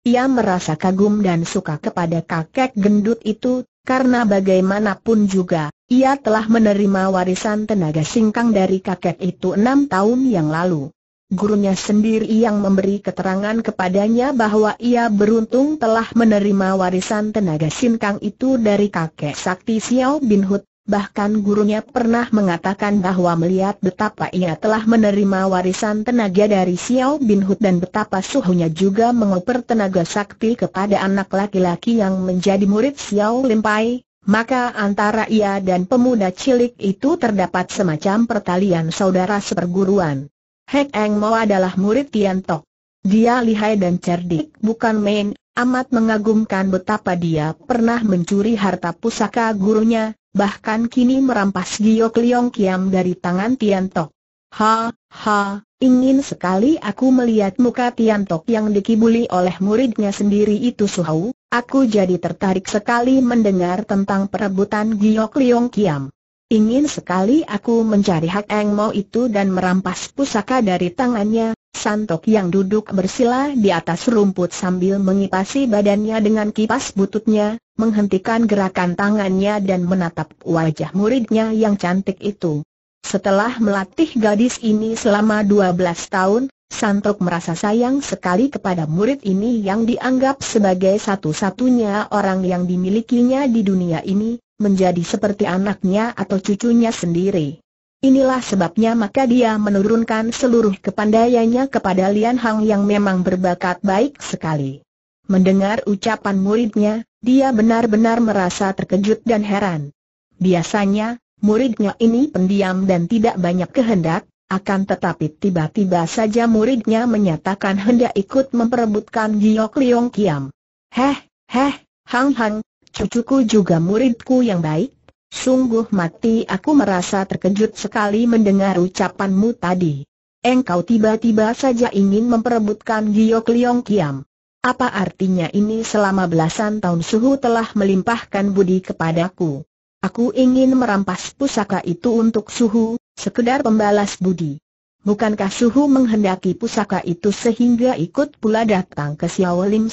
Ia merasa kagum dan suka kepada kakek gendut itu, karena bagaimanapun juga, ia telah menerima warisan tenaga singkang dari kakek itu enam tahun yang lalu gurunya sendiri yang memberi keterangan kepadanya bahwa ia beruntung telah menerima warisan tenaga sinkang itu dari kakek sakti Xiao Bin Bahkan gurunya pernah mengatakan bahwa melihat betapa ia telah menerima warisan tenaga dari Xiao Bin dan betapa suhunya juga mengoper tenaga sakti kepada anak laki-laki yang menjadi murid Xiao Limpai, maka antara ia dan pemuda cilik itu terdapat semacam pertalian saudara seperguruan. Hek Eng Mo adalah murid Tian Tok. Dia lihai dan cerdik, bukan main, amat mengagumkan betapa dia pernah mencuri harta pusaka gurunya, bahkan kini merampas Giyok Liong Kiam dari tangan Tian Tok. Ha, ha, ingin sekali aku melihat muka Tian Tok yang dikibuli oleh muridnya sendiri itu Suhau, aku jadi tertarik sekali mendengar tentang perebutan Giyok Liong Kiam. Ingin sekali aku mencari Hak Eng Mo itu dan merampas pusaka dari tangannya, Santok yang duduk bersila di atas rumput sambil mengipasi badannya dengan kipas bututnya, menghentikan gerakan tangannya dan menatap wajah muridnya yang cantik itu. Setelah melatih gadis ini selama 12 tahun, Santok merasa sayang sekali kepada murid ini yang dianggap sebagai satu-satunya orang yang dimilikinya di dunia ini, menjadi seperti anaknya atau cucunya sendiri. Inilah sebabnya maka dia menurunkan seluruh kepandaiannya kepada Lian Hang yang memang berbakat baik sekali. Mendengar ucapan muridnya, dia benar-benar merasa terkejut dan heran. Biasanya, muridnya ini pendiam dan tidak banyak kehendak, akan tetapi tiba-tiba saja muridnya menyatakan hendak ikut memperebutkan Giyok Liong Kiam. Heh, heh, Hang Hang, cucuku juga muridku yang baik? Sungguh mati aku merasa terkejut sekali mendengar ucapanmu tadi. Engkau tiba-tiba saja ingin memperebutkan Giok Liong Kiam. Apa artinya ini selama belasan tahun suhu telah melimpahkan budi kepadaku? Aku ingin merampas pusaka itu untuk suhu, sekedar pembalas budi. Bukankah suhu menghendaki pusaka itu sehingga ikut pula datang ke Xiao Lim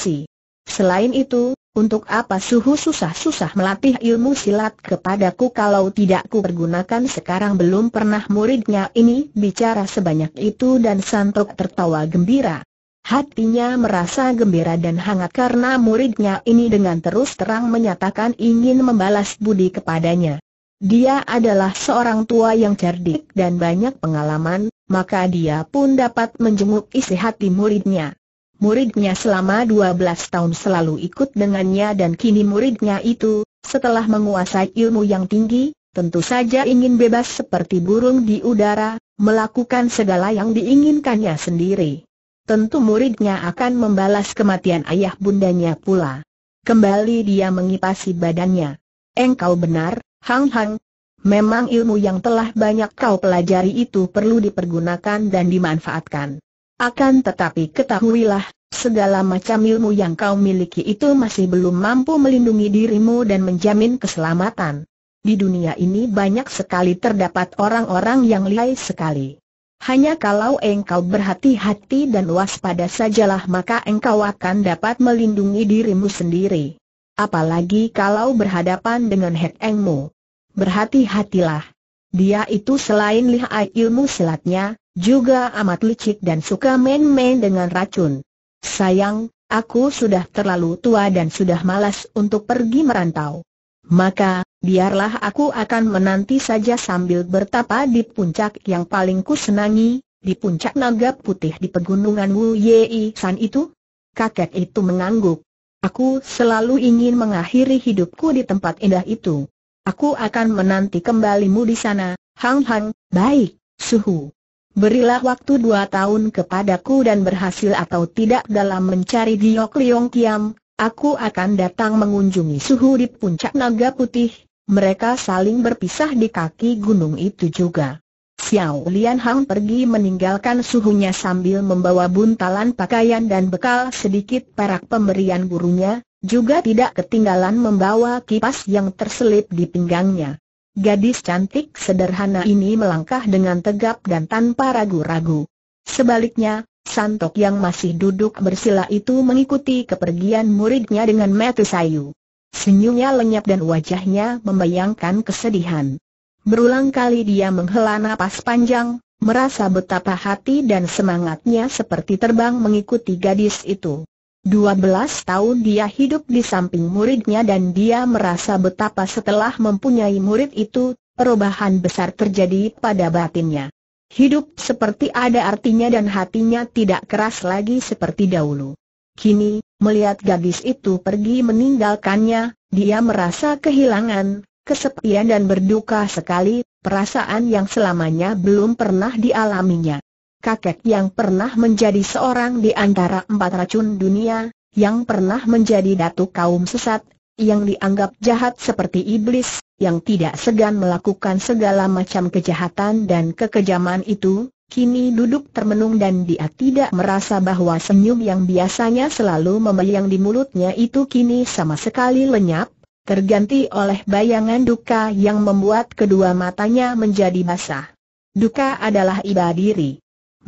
Selain itu, untuk apa suhu susah-susah melatih ilmu silat kepadaku kalau tidak ku pergunakan sekarang belum pernah muridnya ini bicara sebanyak itu dan Santok tertawa gembira. Hatinya merasa gembira dan hangat karena muridnya ini dengan terus terang menyatakan ingin membalas budi kepadanya. Dia adalah seorang tua yang cerdik dan banyak pengalaman, maka dia pun dapat menjenguk isi hati muridnya. Muridnya selama 12 tahun selalu ikut dengannya dan kini muridnya itu, setelah menguasai ilmu yang tinggi, tentu saja ingin bebas seperti burung di udara, melakukan segala yang diinginkannya sendiri. Tentu muridnya akan membalas kematian ayah bundanya pula. Kembali dia mengipasi badannya. Engkau benar, Hang Hang. Memang ilmu yang telah banyak kau pelajari itu perlu dipergunakan dan dimanfaatkan. Akan tetapi ketahuilah, segala macam ilmu yang kau miliki itu masih belum mampu melindungi dirimu dan menjamin keselamatan. Di dunia ini banyak sekali terdapat orang-orang yang lihai sekali. Hanya kalau engkau berhati-hati dan waspada sajalah maka engkau akan dapat melindungi dirimu sendiri. Apalagi kalau berhadapan dengan Hek Engmu. Berhati-hatilah. Dia itu selain lihai ilmu silatnya, juga amat licik dan suka main-main dengan racun. Sayang, aku sudah terlalu tua dan sudah malas untuk pergi merantau. Maka, biarlah aku akan menanti saja sambil bertapa di puncak yang paling kusenangi, di puncak naga putih di pegunungan Wu Yei San itu. Kakek itu mengangguk. Aku selalu ingin mengakhiri hidupku di tempat indah itu. Aku akan menanti kembalimu di sana, Hang Hang, baik, Suhu. Berilah waktu dua tahun kepadaku dan berhasil atau tidak dalam mencari Giok Liong Kiam, aku akan datang mengunjungi suhu di puncak naga putih. Mereka saling berpisah di kaki gunung itu juga. Xiao Lian Hang pergi meninggalkan suhunya sambil membawa buntalan pakaian dan bekal sedikit perak pemberian gurunya, juga tidak ketinggalan membawa kipas yang terselip di pinggangnya. Gadis cantik sederhana ini melangkah dengan tegap dan tanpa ragu-ragu. Sebaliknya, Santok yang masih duduk bersila itu mengikuti kepergian muridnya dengan mata sayu. Senyumnya lenyap dan wajahnya membayangkan kesedihan. Berulang kali dia menghela napas panjang, merasa betapa hati dan semangatnya seperti terbang mengikuti gadis itu. 12 tahun dia hidup di samping muridnya dan dia merasa betapa setelah mempunyai murid itu, perubahan besar terjadi pada batinnya. Hidup seperti ada artinya dan hatinya tidak keras lagi seperti dahulu. Kini, melihat gadis itu pergi meninggalkannya, dia merasa kehilangan, kesepian dan berduka sekali, perasaan yang selamanya belum pernah dialaminya kakek yang pernah menjadi seorang di antara empat racun dunia, yang pernah menjadi datu kaum sesat, yang dianggap jahat seperti iblis, yang tidak segan melakukan segala macam kejahatan dan kekejaman itu, kini duduk termenung dan dia tidak merasa bahwa senyum yang biasanya selalu memelayang di mulutnya itu kini sama sekali lenyap, terganti oleh bayangan duka yang membuat kedua matanya menjadi basah. Duka adalah iba diri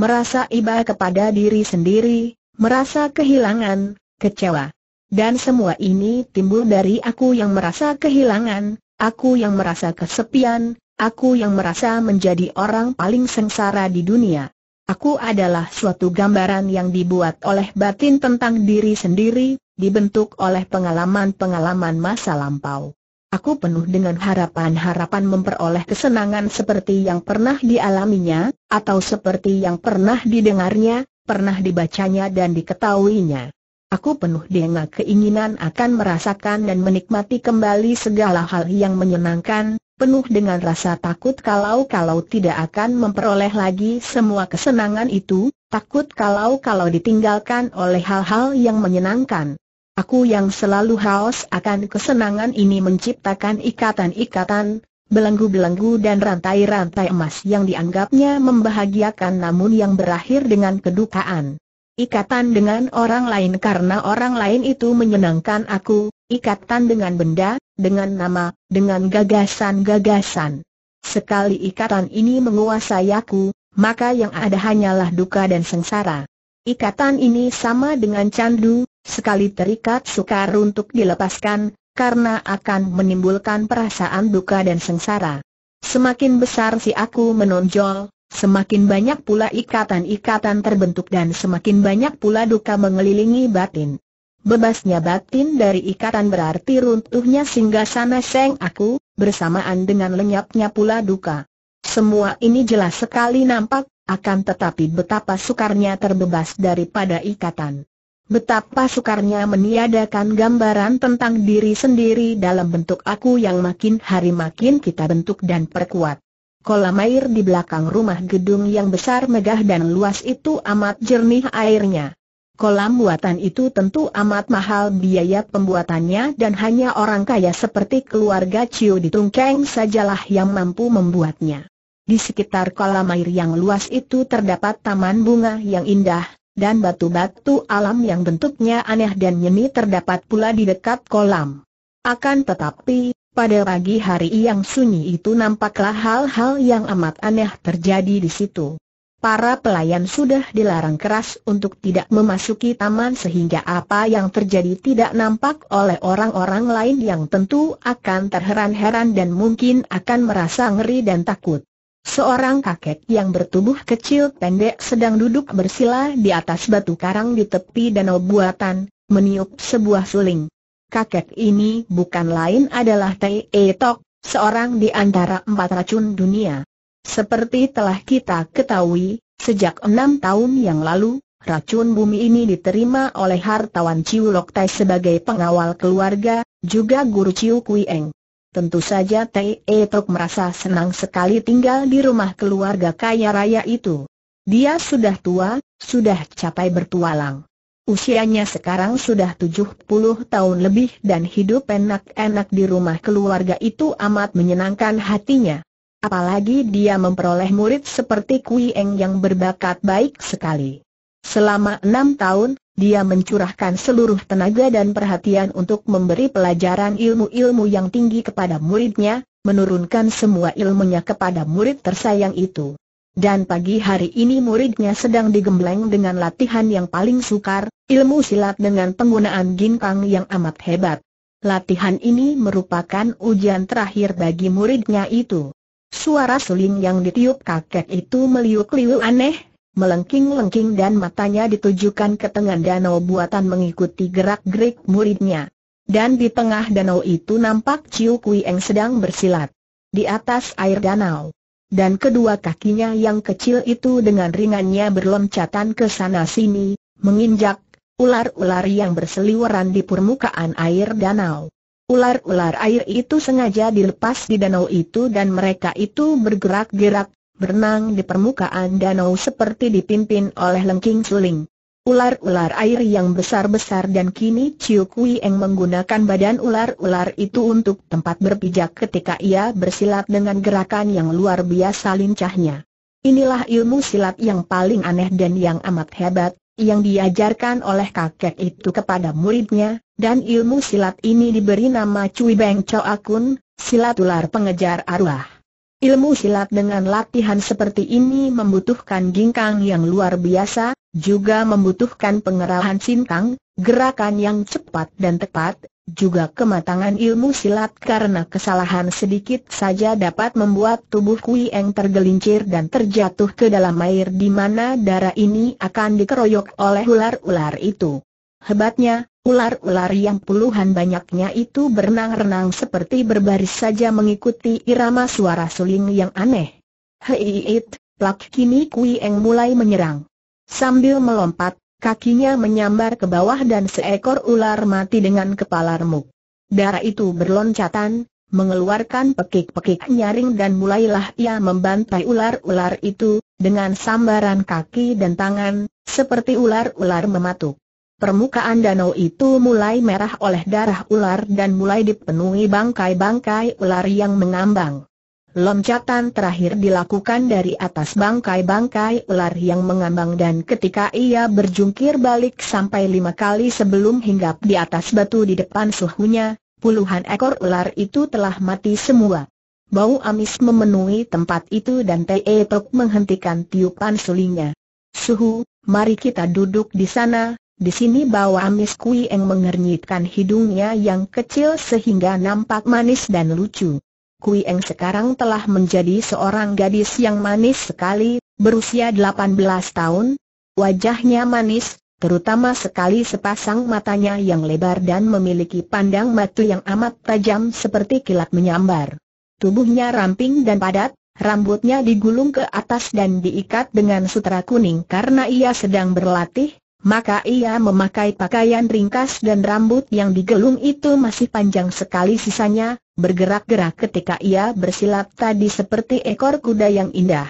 merasa iba kepada diri sendiri, merasa kehilangan, kecewa. Dan semua ini timbul dari aku yang merasa kehilangan, aku yang merasa kesepian, aku yang merasa menjadi orang paling sengsara di dunia. Aku adalah suatu gambaran yang dibuat oleh batin tentang diri sendiri, dibentuk oleh pengalaman-pengalaman masa lampau. Aku penuh dengan harapan-harapan memperoleh kesenangan seperti yang pernah dialaminya, atau seperti yang pernah didengarnya, pernah dibacanya dan diketahuinya. Aku penuh dengan keinginan akan merasakan dan menikmati kembali segala hal yang menyenangkan, penuh dengan rasa takut kalau-kalau tidak akan memperoleh lagi semua kesenangan itu, takut kalau-kalau ditinggalkan oleh hal-hal yang menyenangkan, Aku yang selalu haus akan kesenangan ini menciptakan ikatan-ikatan, belenggu-belenggu dan rantai-rantai emas yang dianggapnya membahagiakan namun yang berakhir dengan kedukaan. Ikatan dengan orang lain karena orang lain itu menyenangkan aku, ikatan dengan benda, dengan nama, dengan gagasan-gagasan. Sekali ikatan ini menguasai aku, maka yang ada hanyalah duka dan sengsara. Ikatan ini sama dengan candu, Sekali terikat sukar untuk dilepaskan, karena akan menimbulkan perasaan duka dan sengsara. Semakin besar si aku menonjol, semakin banyak pula ikatan-ikatan terbentuk dan semakin banyak pula duka mengelilingi batin. Bebasnya batin dari ikatan berarti runtuhnya singgah sana seng aku, bersamaan dengan lenyapnya pula duka. Semua ini jelas sekali nampak, akan tetapi betapa sukarnya terbebas daripada ikatan. Betapa sukarnya meniadakan gambaran tentang diri sendiri dalam bentuk aku yang makin hari makin kita bentuk dan perkuat. Kolam air di belakang rumah gedung yang besar megah dan luas itu amat jernih airnya. Kolam buatan itu tentu amat mahal biaya pembuatannya dan hanya orang kaya seperti keluarga Ciu di Tungkeng sajalah yang mampu membuatnya. Di sekitar kolam air yang luas itu terdapat taman bunga yang indah, dan batu-batu alam yang bentuknya aneh dan nyeni terdapat pula di dekat kolam. Akan tetapi, pada pagi hari yang sunyi itu nampaklah hal-hal yang amat aneh terjadi di situ. Para pelayan sudah dilarang keras untuk tidak memasuki taman sehingga apa yang terjadi tidak nampak oleh orang-orang lain yang tentu akan terheran-heran dan mungkin akan merasa ngeri dan takut. Seorang kakek yang bertubuh kecil pendek sedang duduk bersila di atas batu karang di tepi danau buatan, meniup sebuah suling. Kakek ini bukan lain adalah Tai E Tok, seorang di antara empat racun dunia. Seperti telah kita ketahui, sejak enam tahun yang lalu, racun bumi ini diterima oleh hartawan Ciu Lok Tai sebagai pengawal keluarga, juga guru Ciu Kui Eng. Tentu saja Te Tok merasa senang sekali tinggal di rumah keluarga kaya raya itu. Dia sudah tua, sudah capai bertualang. Usianya sekarang sudah 70 tahun lebih dan hidup enak-enak di rumah keluarga itu amat menyenangkan hatinya. Apalagi dia memperoleh murid seperti Kui Eng yang berbakat baik sekali. Selama enam tahun, dia mencurahkan seluruh tenaga dan perhatian untuk memberi pelajaran ilmu-ilmu yang tinggi kepada muridnya, menurunkan semua ilmunya kepada murid tersayang itu. Dan pagi hari ini muridnya sedang digembleng dengan latihan yang paling sukar, ilmu silat dengan penggunaan ginkang yang amat hebat. Latihan ini merupakan ujian terakhir bagi muridnya itu. Suara suling yang ditiup kakek itu meliuk-liuk aneh, melengking-lengking dan matanya ditujukan ke tengah danau buatan mengikuti gerak-gerik muridnya. Dan di tengah danau itu nampak Ciu Kui Eng sedang bersilat. Di atas air danau. Dan kedua kakinya yang kecil itu dengan ringannya berloncatan ke sana-sini, menginjak ular-ular yang berseliweran di permukaan air danau. Ular-ular air itu sengaja dilepas di danau itu dan mereka itu bergerak-gerak berenang di permukaan danau seperti dipimpin oleh Lengking Suling. Ular-ular air yang besar-besar dan kini Chiu Kui Eng menggunakan badan ular-ular itu untuk tempat berpijak ketika ia bersilat dengan gerakan yang luar biasa lincahnya. Inilah ilmu silat yang paling aneh dan yang amat hebat, yang diajarkan oleh kakek itu kepada muridnya, dan ilmu silat ini diberi nama Cui Beng Choa Akun, silat ular pengejar arwah. Ilmu silat dengan latihan seperti ini membutuhkan ginkang yang luar biasa, juga membutuhkan pengerahan sintang, gerakan yang cepat dan tepat, juga kematangan ilmu silat karena kesalahan sedikit saja dapat membuat tubuh Kui Eng tergelincir dan terjatuh ke dalam air di mana darah ini akan dikeroyok oleh ular-ular itu. Hebatnya, Ular-ular yang puluhan banyaknya itu berenang-renang seperti berbaris saja mengikuti irama suara suling yang aneh. Heiit, plak kini Kui Eng mulai menyerang. Sambil melompat, kakinya menyambar ke bawah dan seekor ular mati dengan kepala remuk. Darah itu berloncatan, mengeluarkan pekik-pekik nyaring dan mulailah ia membantai ular-ular itu, dengan sambaran kaki dan tangan, seperti ular-ular mematuk. Permukaan danau itu mulai merah oleh darah ular dan mulai dipenuhi bangkai-bangkai ular yang mengambang. Loncatan terakhir dilakukan dari atas bangkai-bangkai ular yang mengambang dan ketika ia berjungkir balik sampai lima kali sebelum hinggap di atas batu di depan suhunya, puluhan ekor ular itu telah mati semua. Bau amis memenuhi tempat itu dan Tee menghentikan tiupan sulingnya. Suhu, mari kita duduk di sana, di sini bawah Amis Kui Eng mengernyitkan hidungnya yang kecil sehingga nampak manis dan lucu. Kui Eng sekarang telah menjadi seorang gadis yang manis sekali, berusia 18 tahun. Wajahnya manis, terutama sekali sepasang matanya yang lebar dan memiliki pandang mata yang amat tajam seperti kilat menyambar. Tubuhnya ramping dan padat, rambutnya digulung ke atas dan diikat dengan sutra kuning karena ia sedang berlatih, maka ia memakai pakaian ringkas dan rambut yang digelung itu masih panjang sekali sisanya, bergerak-gerak ketika ia bersilap tadi seperti ekor kuda yang indah.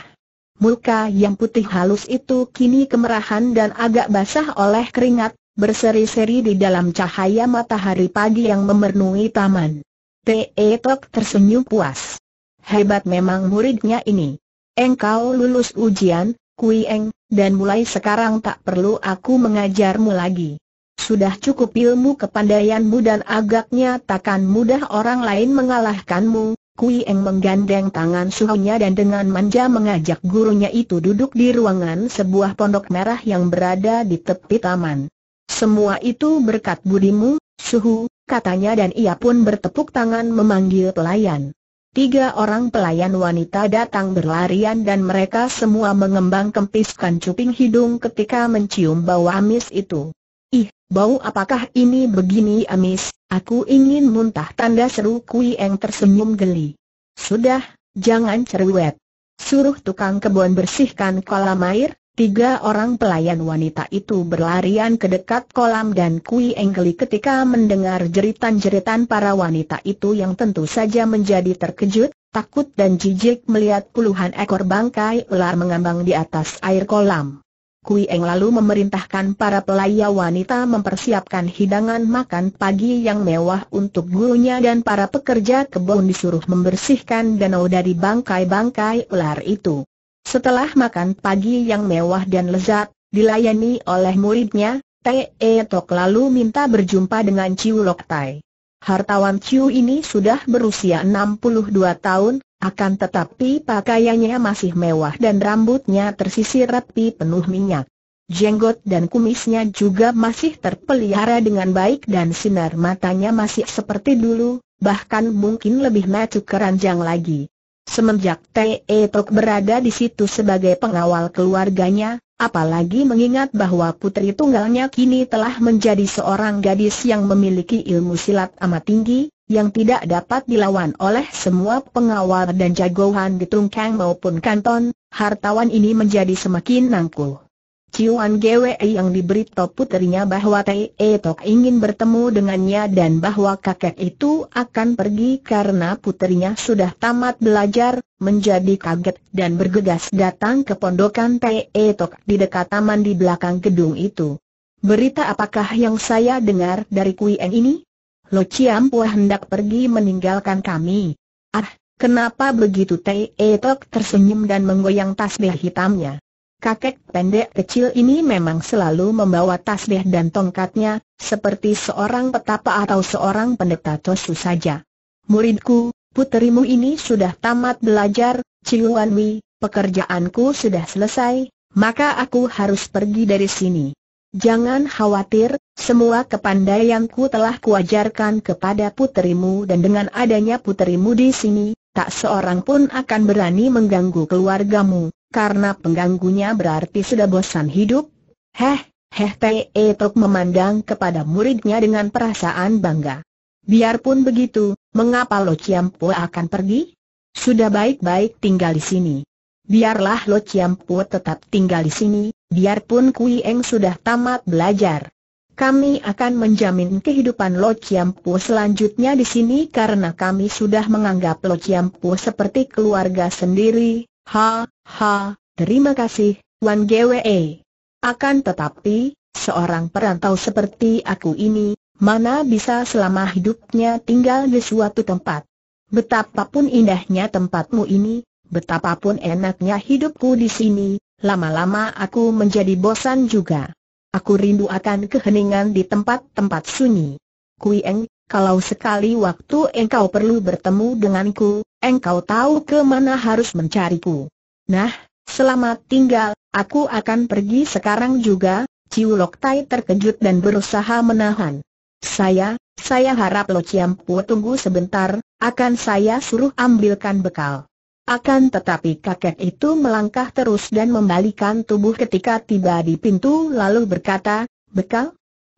Muka yang putih halus itu kini kemerahan dan agak basah oleh keringat, berseri-seri di dalam cahaya matahari pagi yang memenuhi taman. Te Tok tersenyum puas. Hebat memang muridnya ini. Engkau lulus ujian, Kui Eng, dan mulai sekarang tak perlu aku mengajarmu lagi. Sudah cukup ilmu kepandaianmu dan agaknya takkan mudah orang lain mengalahkanmu. Kui Eng menggandeng tangan suhunya dan dengan manja mengajak gurunya itu duduk di ruangan sebuah pondok merah yang berada di tepi taman. Semua itu berkat budimu, suhu, katanya dan ia pun bertepuk tangan memanggil pelayan. Tiga orang pelayan wanita datang berlarian dan mereka semua mengembang kempiskan cuping hidung ketika mencium bau amis itu. Ih, bau apakah ini begini amis, aku ingin muntah tanda seru Kui yang tersenyum geli. Sudah, jangan cerewet. Suruh tukang kebun bersihkan kolam air, Tiga orang pelayan wanita itu berlarian ke dekat kolam dan Kui Engkeli ketika mendengar jeritan-jeritan para wanita itu yang tentu saja menjadi terkejut, takut dan jijik melihat puluhan ekor bangkai ular mengambang di atas air kolam. Kui Eng lalu memerintahkan para pelaya wanita mempersiapkan hidangan makan pagi yang mewah untuk gurunya dan para pekerja kebun disuruh membersihkan danau dari bangkai-bangkai ular itu. Setelah makan pagi yang mewah dan lezat, dilayani oleh muridnya, Te Tok lalu minta berjumpa dengan Ciu Lok Tai. Hartawan Ciu ini sudah berusia 62 tahun, akan tetapi pakaiannya masih mewah dan rambutnya tersisir rapi penuh minyak. Jenggot dan kumisnya juga masih terpelihara dengan baik dan sinar matanya masih seperti dulu, bahkan mungkin lebih maju keranjang lagi. Semenjak Te Tok berada di situ sebagai pengawal keluarganya, apalagi mengingat bahwa putri tunggalnya kini telah menjadi seorang gadis yang memiliki ilmu silat amat tinggi, yang tidak dapat dilawan oleh semua pengawal dan jagoan di Tungkang maupun Kanton, hartawan ini menjadi semakin nangkul. Ciuan Gwe yang diberitahu putrinya bahwa Tei Tok ingin bertemu dengannya dan bahwa kakek itu akan pergi karena putrinya sudah tamat belajar, menjadi kaget dan bergegas datang ke pondokan Tei Tok di dekat taman di belakang gedung itu. Berita apakah yang saya dengar dari Kui Eng ini? Lo Ciam Puah hendak pergi meninggalkan kami. Ah, kenapa begitu Tei Tok tersenyum dan menggoyang tasbih hitamnya? Kakek pendek kecil ini memang selalu membawa tasbih dan tongkatnya, seperti seorang petapa atau seorang pendeta tosu saja. Muridku, puterimu ini sudah tamat belajar, Wan Wi, pekerjaanku sudah selesai, maka aku harus pergi dari sini. Jangan khawatir, semua kepandaianku telah kuajarkan kepada puterimu dan dengan adanya puterimu di sini, tak seorang pun akan berani mengganggu keluargamu karena pengganggunya berarti sudah bosan hidup. Heh, heh Te Tok memandang kepada muridnya dengan perasaan bangga. Biarpun begitu, mengapa Lo Chiampo akan pergi? Sudah baik-baik tinggal di sini. Biarlah Lo Chiampo tetap tinggal di sini, biarpun Kui Eng sudah tamat belajar. Kami akan menjamin kehidupan Lo Po selanjutnya di sini karena kami sudah menganggap Lo Po seperti keluarga sendiri, Ha, ha, terima kasih, Wan Gwe. Akan tetapi, seorang perantau seperti aku ini, mana bisa selama hidupnya tinggal di suatu tempat. Betapapun indahnya tempatmu ini, betapapun enaknya hidupku di sini, lama-lama aku menjadi bosan juga. Aku rindu akan keheningan di tempat-tempat sunyi. Kui Kuieng, kalau sekali waktu engkau perlu bertemu denganku, engkau tahu ke mana harus mencariku. Nah, selamat tinggal, aku akan pergi sekarang juga, Ciu Lok Tai terkejut dan berusaha menahan. Saya, saya harap Lo Chiam Pu tunggu sebentar, akan saya suruh ambilkan bekal. Akan tetapi kakek itu melangkah terus dan membalikan tubuh ketika tiba di pintu lalu berkata, Bekal?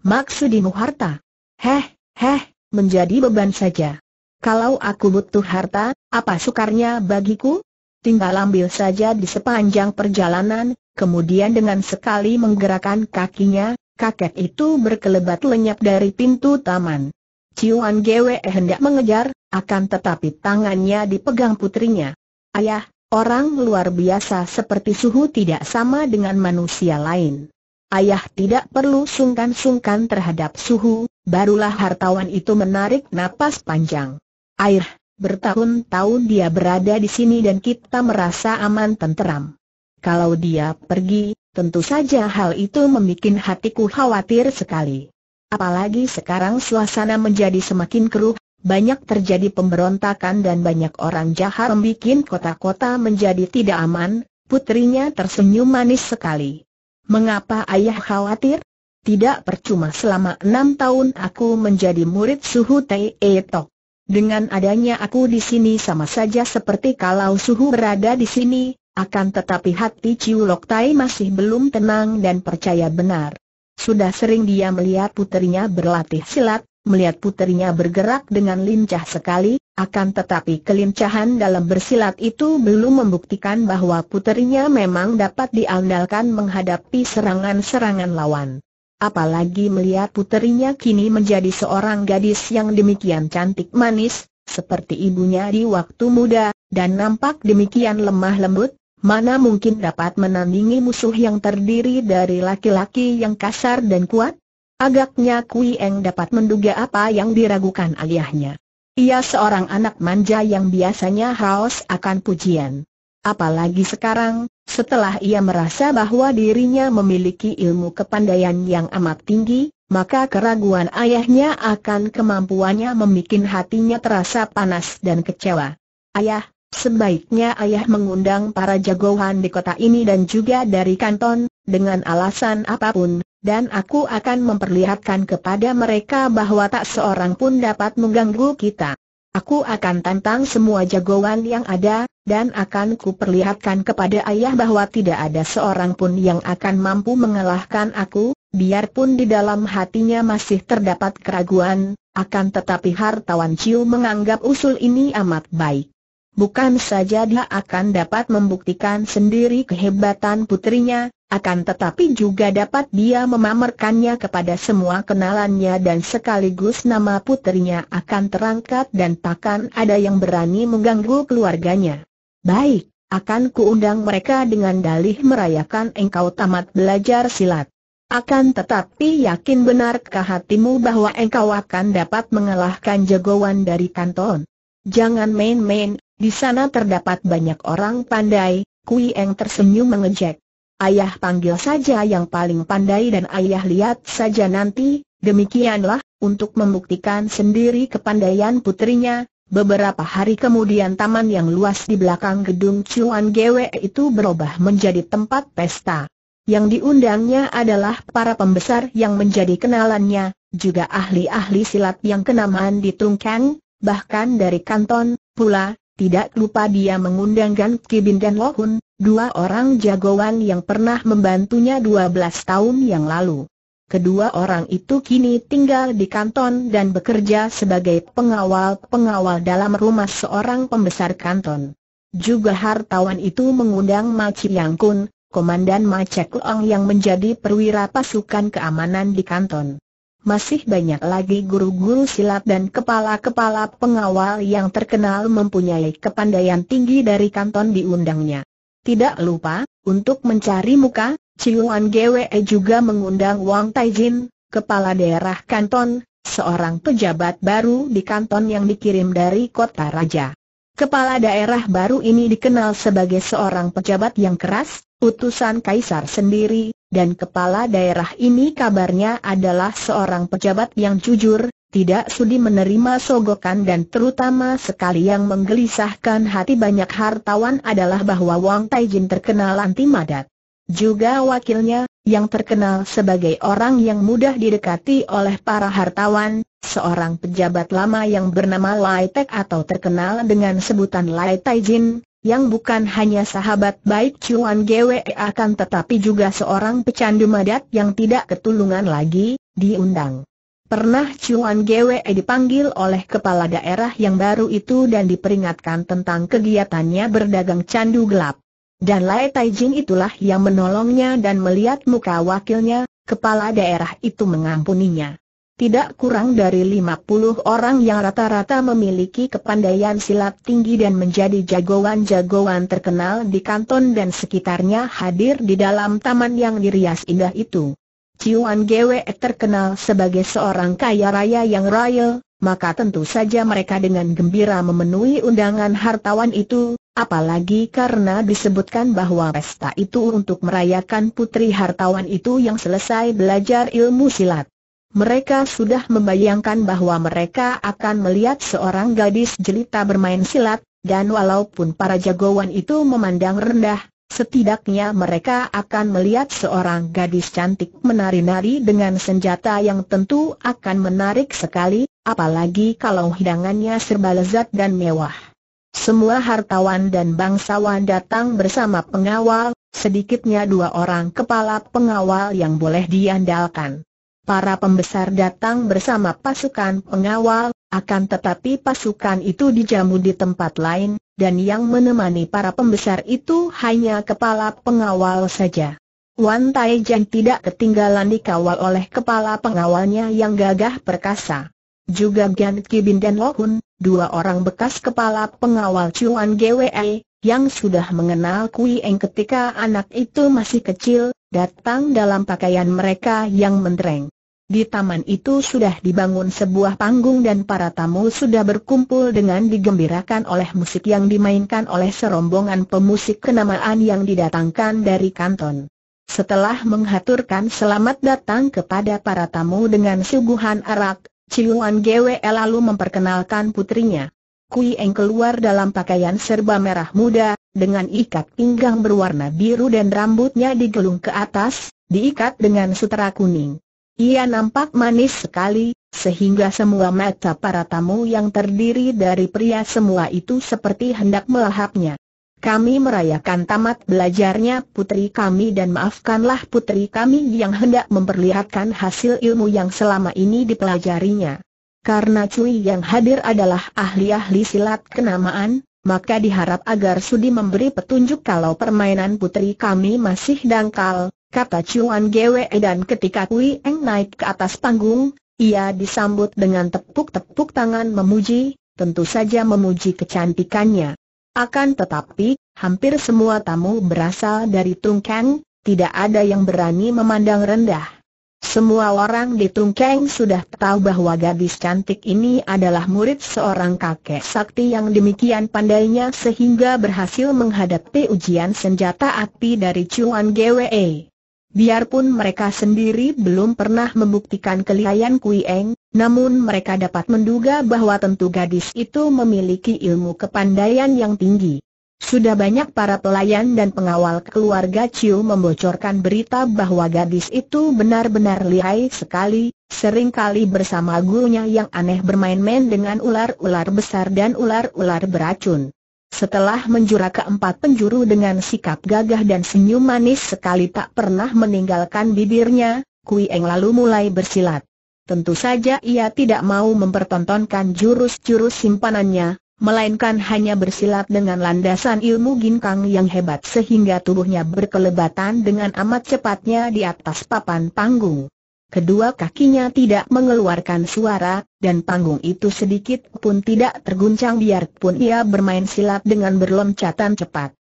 Maksudimu harta? Heh, heh, menjadi beban saja. Kalau aku butuh harta, apa sukarnya bagiku? Tinggal ambil saja di sepanjang perjalanan, kemudian dengan sekali menggerakkan kakinya, kakek itu berkelebat lenyap dari pintu taman. Ciuan Gwe hendak mengejar, akan tetapi tangannya dipegang putrinya. Ayah, orang luar biasa seperti suhu tidak sama dengan manusia lain. Ayah tidak perlu sungkan-sungkan terhadap suhu, Barulah hartawan itu menarik napas panjang. Air, bertahun-tahun dia berada di sini dan kita merasa aman tenteram. Kalau dia pergi, tentu saja hal itu membuat hatiku khawatir sekali. Apalagi sekarang suasana menjadi semakin keruh, banyak terjadi pemberontakan dan banyak orang jahat membuat kota-kota menjadi tidak aman, putrinya tersenyum manis sekali. Mengapa ayah khawatir? tidak percuma selama enam tahun aku menjadi murid Suhu Tai Tok. Dengan adanya aku di sini sama saja seperti kalau Suhu berada di sini, akan tetapi hati Ciu Lok Tai masih belum tenang dan percaya benar. Sudah sering dia melihat puterinya berlatih silat, melihat puterinya bergerak dengan lincah sekali, akan tetapi kelincahan dalam bersilat itu belum membuktikan bahwa puterinya memang dapat diandalkan menghadapi serangan-serangan lawan apalagi melihat puterinya kini menjadi seorang gadis yang demikian cantik manis, seperti ibunya di waktu muda, dan nampak demikian lemah lembut, mana mungkin dapat menandingi musuh yang terdiri dari laki-laki yang kasar dan kuat? Agaknya Kui Eng dapat menduga apa yang diragukan ayahnya. Ia seorang anak manja yang biasanya haus akan pujian. Apalagi sekarang, setelah ia merasa bahwa dirinya memiliki ilmu kepandaian yang amat tinggi, maka keraguan ayahnya akan kemampuannya membuat hatinya terasa panas dan kecewa. Ayah, sebaiknya ayah mengundang para jagoan di kota ini dan juga dari kanton, dengan alasan apapun, dan aku akan memperlihatkan kepada mereka bahwa tak seorang pun dapat mengganggu kita. Aku akan tantang semua jagoan yang ada, dan akan kuperlihatkan kepada ayah bahwa tidak ada seorang pun yang akan mampu mengalahkan aku, biarpun di dalam hatinya masih terdapat keraguan, akan tetapi hartawan Ciu menganggap usul ini amat baik. Bukan saja dia akan dapat membuktikan sendiri kehebatan putrinya, akan tetapi juga dapat dia memamerkannya kepada semua kenalannya dan sekaligus nama putrinya akan terangkat dan takkan ada yang berani mengganggu keluarganya. Baik, akan kuundang mereka dengan dalih merayakan engkau tamat belajar silat. Akan tetapi yakin benarkah hatimu bahwa engkau akan dapat mengalahkan jagoan dari kanton? Jangan main-main, di sana terdapat banyak orang pandai, Kui Eng tersenyum mengejek. Ayah panggil saja yang paling pandai dan ayah lihat saja nanti, demikianlah, untuk membuktikan sendiri kepandaian putrinya, Beberapa hari kemudian taman yang luas di belakang gedung Cuan Gwe itu berubah menjadi tempat pesta. Yang diundangnya adalah para pembesar yang menjadi kenalannya, juga ahli-ahli silat yang kenamaan di Tungkang, bahkan dari kanton, pula, tidak lupa dia mengundang Gan Kibin dan Lohun, dua orang jagoan yang pernah membantunya 12 tahun yang lalu. Kedua orang itu kini tinggal di kanton dan bekerja sebagai pengawal-pengawal dalam rumah seorang pembesar kanton. Juga hartawan itu mengundang Maci Yang Kun, Komandan Macek Leong yang menjadi perwira pasukan keamanan di kanton masih banyak lagi guru-guru silat dan kepala-kepala pengawal yang terkenal mempunyai kepandaian tinggi dari kanton diundangnya. Tidak lupa, untuk mencari muka, Ciuan GWE juga mengundang Wang Taijin, kepala daerah kanton, seorang pejabat baru di kanton yang dikirim dari kota raja. Kepala daerah baru ini dikenal sebagai seorang pejabat yang keras, utusan kaisar sendiri, dan kepala daerah ini kabarnya adalah seorang pejabat yang jujur, tidak sudi menerima sogokan dan terutama sekali yang menggelisahkan hati banyak hartawan adalah bahwa Wang Taijin terkenal anti madat. Juga wakilnya, yang terkenal sebagai orang yang mudah didekati oleh para hartawan, seorang pejabat lama yang bernama Lai Tek atau terkenal dengan sebutan Lai Taijin, yang bukan hanya sahabat baik Chuan Gwe akan tetapi juga seorang pecandu madat yang tidak ketulungan lagi, diundang. Pernah Chuan Gwe dipanggil oleh kepala daerah yang baru itu dan diperingatkan tentang kegiatannya berdagang candu gelap. Dan Lai Taijin itulah yang menolongnya dan melihat muka wakilnya, kepala daerah itu mengampuninya tidak kurang dari 50 orang yang rata-rata memiliki kepandaian silat tinggi dan menjadi jagoan-jagoan terkenal di kanton dan sekitarnya hadir di dalam taman yang dirias indah itu. Ciuan Gwe terkenal sebagai seorang kaya raya yang royal, maka tentu saja mereka dengan gembira memenuhi undangan hartawan itu, apalagi karena disebutkan bahwa pesta itu untuk merayakan putri hartawan itu yang selesai belajar ilmu silat. Mereka sudah membayangkan bahwa mereka akan melihat seorang gadis jelita bermain silat, dan walaupun para jagoan itu memandang rendah, setidaknya mereka akan melihat seorang gadis cantik menari-nari dengan senjata yang tentu akan menarik sekali, apalagi kalau hidangannya serba lezat dan mewah. Semua hartawan dan bangsawan datang bersama pengawal, sedikitnya dua orang kepala pengawal yang boleh diandalkan para pembesar datang bersama pasukan pengawal, akan tetapi pasukan itu dijamu di tempat lain, dan yang menemani para pembesar itu hanya kepala pengawal saja. Wan Taijan tidak ketinggalan dikawal oleh kepala pengawalnya yang gagah perkasa. Juga Gan Kibin dan Lo Hun, dua orang bekas kepala pengawal Chuan GWE, yang sudah mengenal Kui Eng ketika anak itu masih kecil, datang dalam pakaian mereka yang mentereng. Di taman itu sudah dibangun sebuah panggung dan para tamu sudah berkumpul dengan digembirakan oleh musik yang dimainkan oleh serombongan pemusik kenamaan yang didatangkan dari kanton. Setelah menghaturkan selamat datang kepada para tamu dengan suguhan arak, Ciuan Gwe lalu memperkenalkan putrinya. Kui Eng keluar dalam pakaian serba merah muda, dengan ikat pinggang berwarna biru dan rambutnya digelung ke atas, diikat dengan sutera kuning. Ia nampak manis sekali, sehingga semua mata para tamu yang terdiri dari pria semua itu seperti hendak melahapnya. Kami merayakan tamat belajarnya putri kami dan maafkanlah putri kami yang hendak memperlihatkan hasil ilmu yang selama ini dipelajarinya karena Cui yang hadir adalah ahli-ahli silat kenamaan, maka diharap agar Sudi memberi petunjuk kalau permainan putri kami masih dangkal, kata Cuan Gwe dan ketika Kui Eng naik ke atas panggung, ia disambut dengan tepuk-tepuk tangan memuji, tentu saja memuji kecantikannya. Akan tetapi, hampir semua tamu berasal dari Tung Kang, tidak ada yang berani memandang rendah. Semua orang di Tungkeng sudah tahu bahwa gadis cantik ini adalah murid seorang kakek sakti yang demikian pandainya sehingga berhasil menghadapi ujian senjata api dari Chuan Gwe. Biarpun mereka sendiri belum pernah membuktikan kelihayan Kui Eng, namun mereka dapat menduga bahwa tentu gadis itu memiliki ilmu kepandaian yang tinggi. Sudah banyak para pelayan dan pengawal keluarga Ciu membocorkan berita bahwa gadis itu benar-benar lihai sekali, seringkali bersama gurunya yang aneh bermain-main dengan ular-ular besar dan ular-ular beracun. Setelah menjura keempat penjuru dengan sikap gagah dan senyum manis sekali tak pernah meninggalkan bibirnya, Kui Eng lalu mulai bersilat. Tentu saja ia tidak mau mempertontonkan jurus-jurus simpanannya, melainkan hanya bersilat dengan landasan ilmu ginkang yang hebat sehingga tubuhnya berkelebatan dengan amat cepatnya di atas papan panggung. Kedua kakinya tidak mengeluarkan suara, dan panggung itu sedikit pun tidak terguncang biarpun ia bermain silat dengan berloncatan cepat.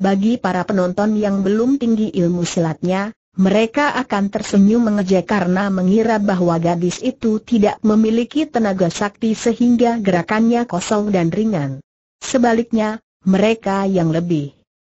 Bagi para penonton yang belum tinggi ilmu silatnya, mereka akan tersenyum mengejek karena mengira bahwa gadis itu tidak memiliki tenaga sakti sehingga gerakannya kosong dan ringan. Sebaliknya, mereka yang lebih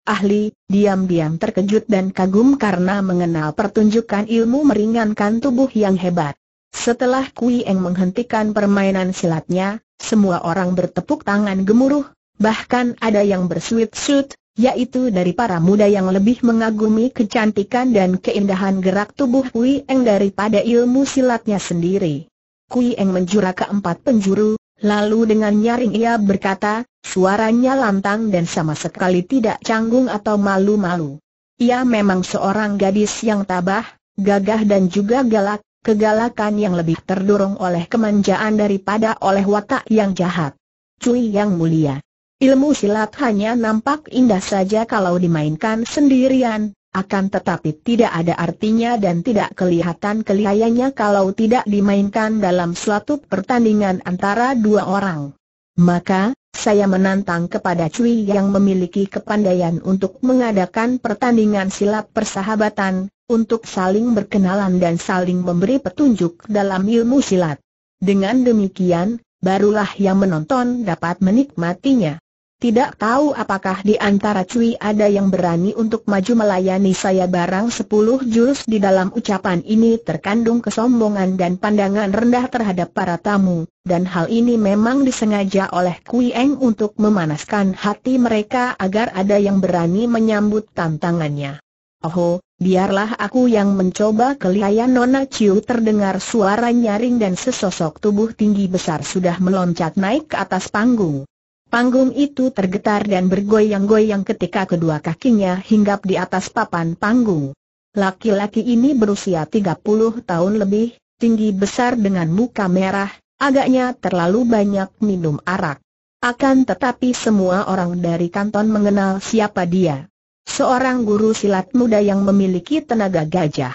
ahli, diam-diam terkejut dan kagum karena mengenal pertunjukan ilmu meringankan tubuh yang hebat. Setelah Kui Eng menghentikan permainan silatnya, semua orang bertepuk tangan gemuruh, bahkan ada yang bersuit-suit, yaitu dari para muda yang lebih mengagumi kecantikan dan keindahan gerak tubuh Kui Eng daripada ilmu silatnya sendiri. Kui Eng menjura ke empat penjuru, lalu dengan nyaring ia berkata, suaranya lantang dan sama sekali tidak canggung atau malu-malu. Ia memang seorang gadis yang tabah, gagah dan juga galak, kegalakan yang lebih terdorong oleh kemanjaan daripada oleh watak yang jahat. Cui yang mulia. Ilmu silat hanya nampak indah saja kalau dimainkan sendirian, akan tetapi tidak ada artinya dan tidak kelihatan kelihayanya kalau tidak dimainkan dalam suatu pertandingan antara dua orang. Maka, saya menantang kepada Cui yang memiliki kepandaian untuk mengadakan pertandingan silat persahabatan, untuk saling berkenalan dan saling memberi petunjuk dalam ilmu silat. Dengan demikian, barulah yang menonton dapat menikmatinya. Tidak tahu apakah di antara cuy ada yang berani untuk maju melayani saya barang sepuluh jurus di dalam ucapan ini terkandung kesombongan dan pandangan rendah terhadap para tamu, dan hal ini memang disengaja oleh Kui Eng untuk memanaskan hati mereka agar ada yang berani menyambut tantangannya. Oh, biarlah aku yang mencoba kelihayan Nona Ciu terdengar suara nyaring dan sesosok tubuh tinggi besar sudah meloncat naik ke atas panggung. Panggung itu tergetar dan bergoyang-goyang ketika kedua kakinya hinggap di atas papan panggung. Laki-laki ini berusia 30 tahun lebih, tinggi besar dengan muka merah, agaknya terlalu banyak minum arak. Akan tetapi semua orang dari kanton mengenal siapa dia. Seorang guru silat muda yang memiliki tenaga gajah.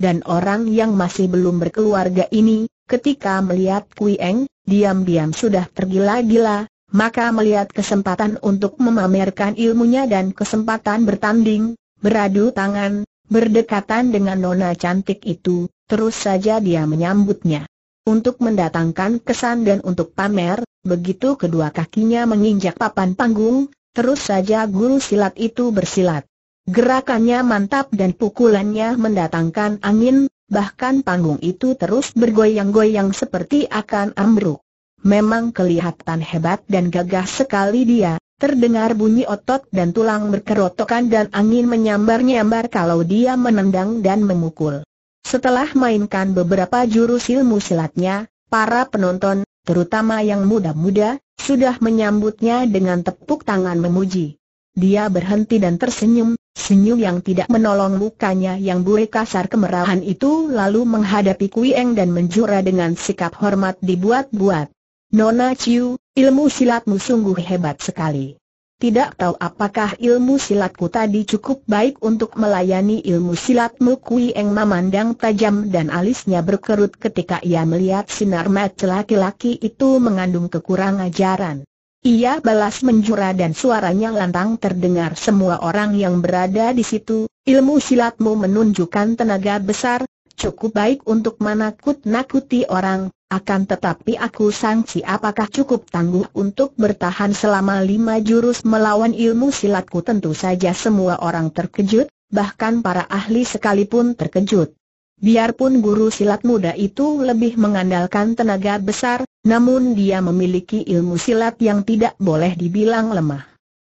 Dan orang yang masih belum berkeluarga ini, ketika melihat Kui Eng, diam-diam sudah tergila-gila, maka melihat kesempatan untuk memamerkan ilmunya dan kesempatan bertanding, beradu tangan, berdekatan dengan nona cantik itu, terus saja dia menyambutnya. Untuk mendatangkan kesan dan untuk pamer, begitu kedua kakinya menginjak papan panggung, terus saja guru silat itu bersilat. Gerakannya mantap dan pukulannya mendatangkan angin, bahkan panggung itu terus bergoyang-goyang seperti akan ambruk. Memang kelihatan hebat dan gagah sekali dia, terdengar bunyi otot dan tulang berkerotokan dan angin menyambar-nyambar kalau dia menendang dan memukul. Setelah mainkan beberapa jurus ilmu silatnya, para penonton, terutama yang muda-muda, sudah menyambutnya dengan tepuk tangan memuji. Dia berhenti dan tersenyum, senyum yang tidak menolong mukanya yang bule kasar kemerahan itu lalu menghadapi Kuieng dan menjura dengan sikap hormat dibuat-buat. Nona Ciu, ilmu silatmu sungguh hebat sekali. Tidak tahu apakah ilmu silatku tadi cukup baik untuk melayani ilmu silatmu Kui Eng memandang tajam dan alisnya berkerut ketika ia melihat sinar mata laki-laki itu mengandung kekurang ajaran. Ia balas menjura dan suaranya lantang terdengar semua orang yang berada di situ, ilmu silatmu menunjukkan tenaga besar, cukup baik untuk menakut-nakuti orang, akan tetapi aku sangsi apakah cukup tangguh untuk bertahan selama lima jurus melawan ilmu silatku tentu saja semua orang terkejut, bahkan para ahli sekalipun terkejut. Biarpun guru silat muda itu lebih mengandalkan tenaga besar, namun dia memiliki ilmu silat yang tidak boleh dibilang lemah.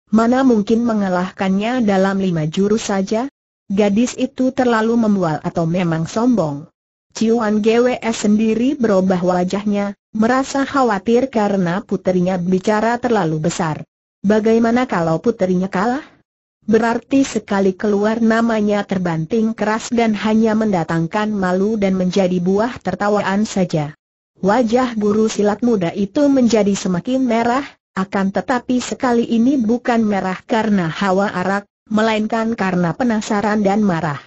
Mana mungkin mengalahkannya dalam lima jurus saja? Gadis itu terlalu membual atau memang sombong. Ciuan GWS sendiri berubah wajahnya, merasa khawatir karena puterinya bicara terlalu besar. Bagaimana kalau puterinya kalah? Berarti sekali keluar namanya terbanting keras dan hanya mendatangkan malu dan menjadi buah tertawaan saja. Wajah guru silat muda itu menjadi semakin merah, akan tetapi sekali ini bukan merah karena hawa arak, melainkan karena penasaran dan marah.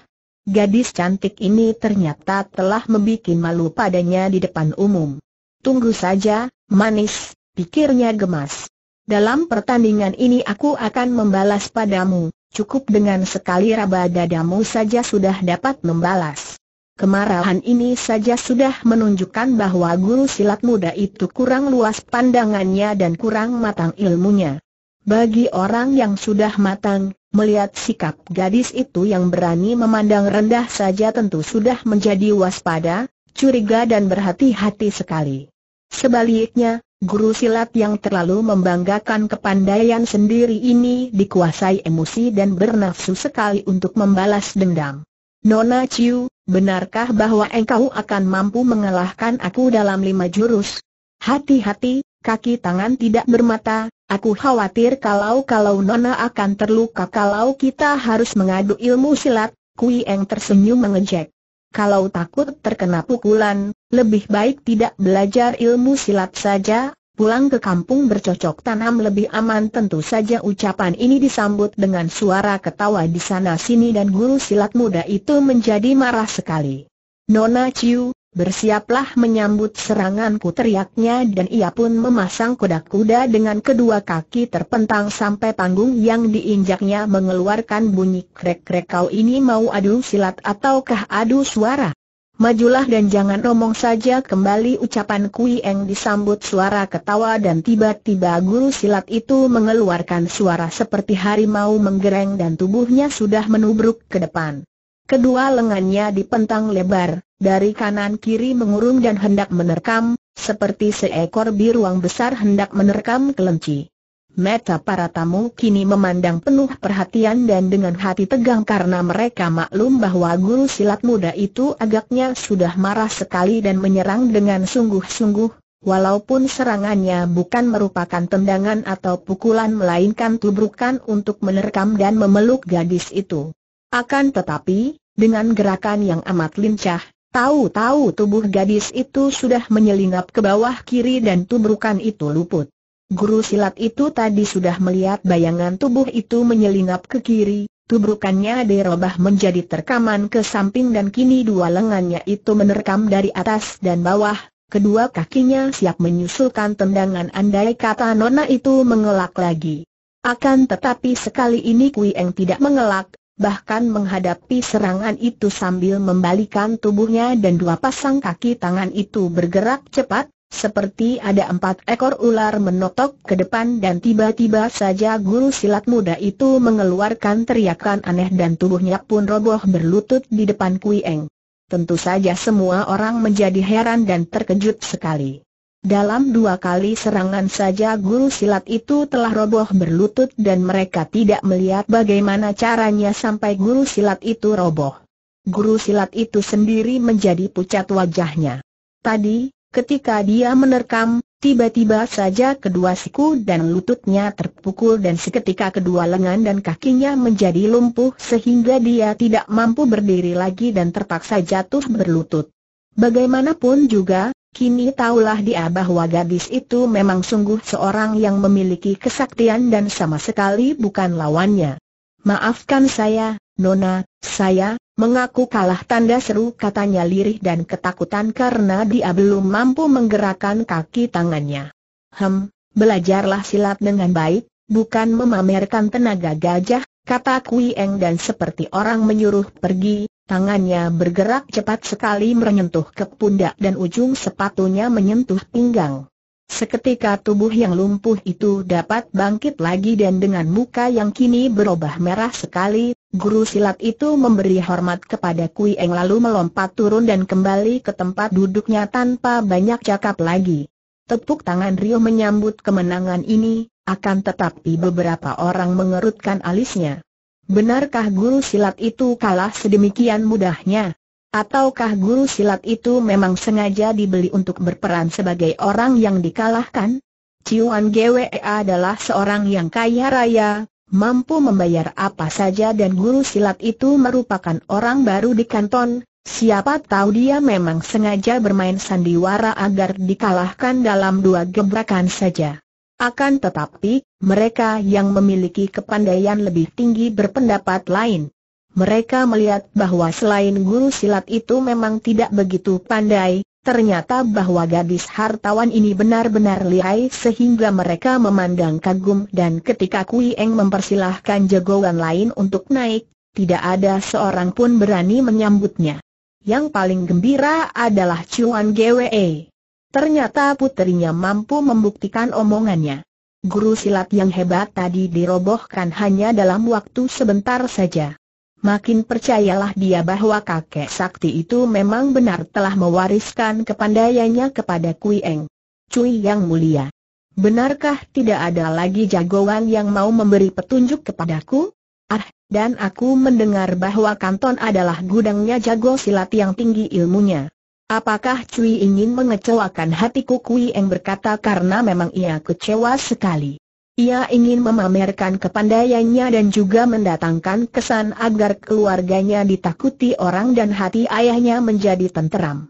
Gadis cantik ini ternyata telah membuat malu padanya di depan umum. Tunggu saja, manis, pikirnya gemas. Dalam pertandingan ini aku akan membalas padamu, cukup dengan sekali raba dadamu saja sudah dapat membalas. Kemarahan ini saja sudah menunjukkan bahwa guru silat muda itu kurang luas pandangannya dan kurang matang ilmunya. Bagi orang yang sudah matang, Melihat sikap gadis itu yang berani memandang rendah saja tentu sudah menjadi waspada, curiga dan berhati-hati sekali. Sebaliknya, guru silat yang terlalu membanggakan kepandaian sendiri ini dikuasai emosi dan bernafsu sekali untuk membalas dendam. Nona Chiu, benarkah bahwa engkau akan mampu mengalahkan aku dalam lima jurus? Hati-hati, kaki tangan tidak bermata, aku khawatir kalau-kalau Nona akan terluka kalau kita harus mengadu ilmu silat, Kui Eng tersenyum mengejek. Kalau takut terkena pukulan, lebih baik tidak belajar ilmu silat saja, pulang ke kampung bercocok tanam lebih aman tentu saja ucapan ini disambut dengan suara ketawa di sana sini dan guru silat muda itu menjadi marah sekali. Nona Ciu, Bersiaplah menyambut seranganku teriaknya dan ia pun memasang kuda-kuda dengan kedua kaki terpentang sampai panggung yang diinjaknya mengeluarkan bunyi krek-krek kau ini mau adu silat ataukah adu suara. Majulah dan jangan omong saja kembali ucapan Kui Eng disambut suara ketawa dan tiba-tiba guru silat itu mengeluarkan suara seperti harimau menggereng dan tubuhnya sudah menubruk ke depan. Kedua lengannya dipentang lebar, dari kanan kiri mengurung dan hendak menerkam, seperti seekor biruang besar hendak menerkam kelinci. Meta para tamu kini memandang penuh perhatian dan dengan hati tegang karena mereka maklum bahwa guru silat muda itu agaknya sudah marah sekali dan menyerang dengan sungguh-sungguh, walaupun serangannya bukan merupakan tendangan atau pukulan melainkan tubrukan untuk menerkam dan memeluk gadis itu. Akan tetapi, dengan gerakan yang amat lincah, Tahu-tahu tubuh gadis itu sudah menyelinap ke bawah kiri dan tubrukan itu luput. Guru silat itu tadi sudah melihat bayangan tubuh itu menyelinap ke kiri, tubrukannya dirobah menjadi terkaman ke samping dan kini dua lengannya itu menerkam dari atas dan bawah, Kedua kakinya siap menyusulkan tendangan andai kata Nona itu mengelak lagi. Akan tetapi sekali ini Kui Eng tidak mengelak, bahkan menghadapi serangan itu sambil membalikan tubuhnya dan dua pasang kaki tangan itu bergerak cepat, seperti ada empat ekor ular menotok ke depan dan tiba-tiba saja guru silat muda itu mengeluarkan teriakan aneh dan tubuhnya pun roboh berlutut di depan Kui Eng. Tentu saja semua orang menjadi heran dan terkejut sekali. Dalam dua kali serangan saja guru silat itu telah roboh berlutut dan mereka tidak melihat bagaimana caranya sampai guru silat itu roboh. Guru silat itu sendiri menjadi pucat wajahnya. Tadi, ketika dia menerkam, tiba-tiba saja kedua siku dan lututnya terpukul dan seketika kedua lengan dan kakinya menjadi lumpuh sehingga dia tidak mampu berdiri lagi dan terpaksa jatuh berlutut. Bagaimanapun juga, Kini taulah dia bahwa gadis itu memang sungguh seorang yang memiliki kesaktian dan sama sekali bukan lawannya. Maafkan saya, Nona, saya, mengaku kalah tanda seru katanya lirih dan ketakutan karena dia belum mampu menggerakkan kaki tangannya. Hem, belajarlah silat dengan baik, bukan memamerkan tenaga gajah, kata Kui Eng dan seperti orang menyuruh pergi, Tangannya bergerak cepat sekali menyentuh ke pundak dan ujung sepatunya menyentuh pinggang. Seketika tubuh yang lumpuh itu dapat bangkit lagi dan dengan muka yang kini berubah merah sekali, guru silat itu memberi hormat kepada Kui Eng lalu melompat turun dan kembali ke tempat duduknya tanpa banyak cakap lagi. Tepuk tangan Rio menyambut kemenangan ini, akan tetapi beberapa orang mengerutkan alisnya. Benarkah guru silat itu kalah sedemikian mudahnya? Ataukah guru silat itu memang sengaja dibeli untuk berperan sebagai orang yang dikalahkan? Ciuan Gwe adalah seorang yang kaya raya, mampu membayar apa saja dan guru silat itu merupakan orang baru di kanton, siapa tahu dia memang sengaja bermain sandiwara agar dikalahkan dalam dua gebrakan saja. Akan tetapi, mereka yang memiliki kepandaian lebih tinggi berpendapat lain. Mereka melihat bahwa selain guru silat itu memang tidak begitu pandai, ternyata bahwa gadis hartawan ini benar-benar lihai sehingga mereka memandang kagum dan ketika Kui Eng mempersilahkan jagoan lain untuk naik, tidak ada seorang pun berani menyambutnya. Yang paling gembira adalah Chuan GWE. Ternyata putrinya mampu membuktikan omongannya. Guru silat yang hebat tadi dirobohkan hanya dalam waktu sebentar saja. Makin percayalah dia bahwa kakek sakti itu memang benar telah mewariskan kepandaiannya kepada Kui Eng. Cui yang mulia. Benarkah tidak ada lagi jagoan yang mau memberi petunjuk kepadaku? Ah, dan aku mendengar bahwa kanton adalah gudangnya jago silat yang tinggi ilmunya. Apakah Cui ingin mengecewakan hatiku Kui Eng berkata karena memang ia kecewa sekali. Ia ingin memamerkan kepandaiannya dan juga mendatangkan kesan agar keluarganya ditakuti orang dan hati ayahnya menjadi tenteram.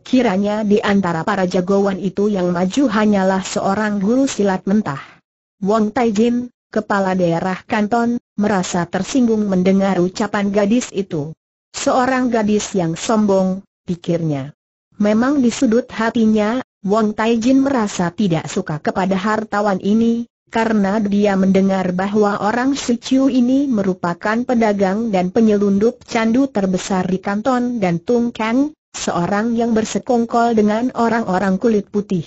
Kiranya di antara para jagoan itu yang maju hanyalah seorang guru silat mentah. Wong Taijin, kepala daerah kanton, merasa tersinggung mendengar ucapan gadis itu. Seorang gadis yang sombong, pikirnya. Memang di sudut hatinya, Wong Taijin merasa tidak suka kepada hartawan ini, karena dia mendengar bahwa orang Chiu ini merupakan pedagang dan penyelundup candu terbesar di Kanton dan Tung Kang, seorang yang bersekongkol dengan orang-orang kulit putih.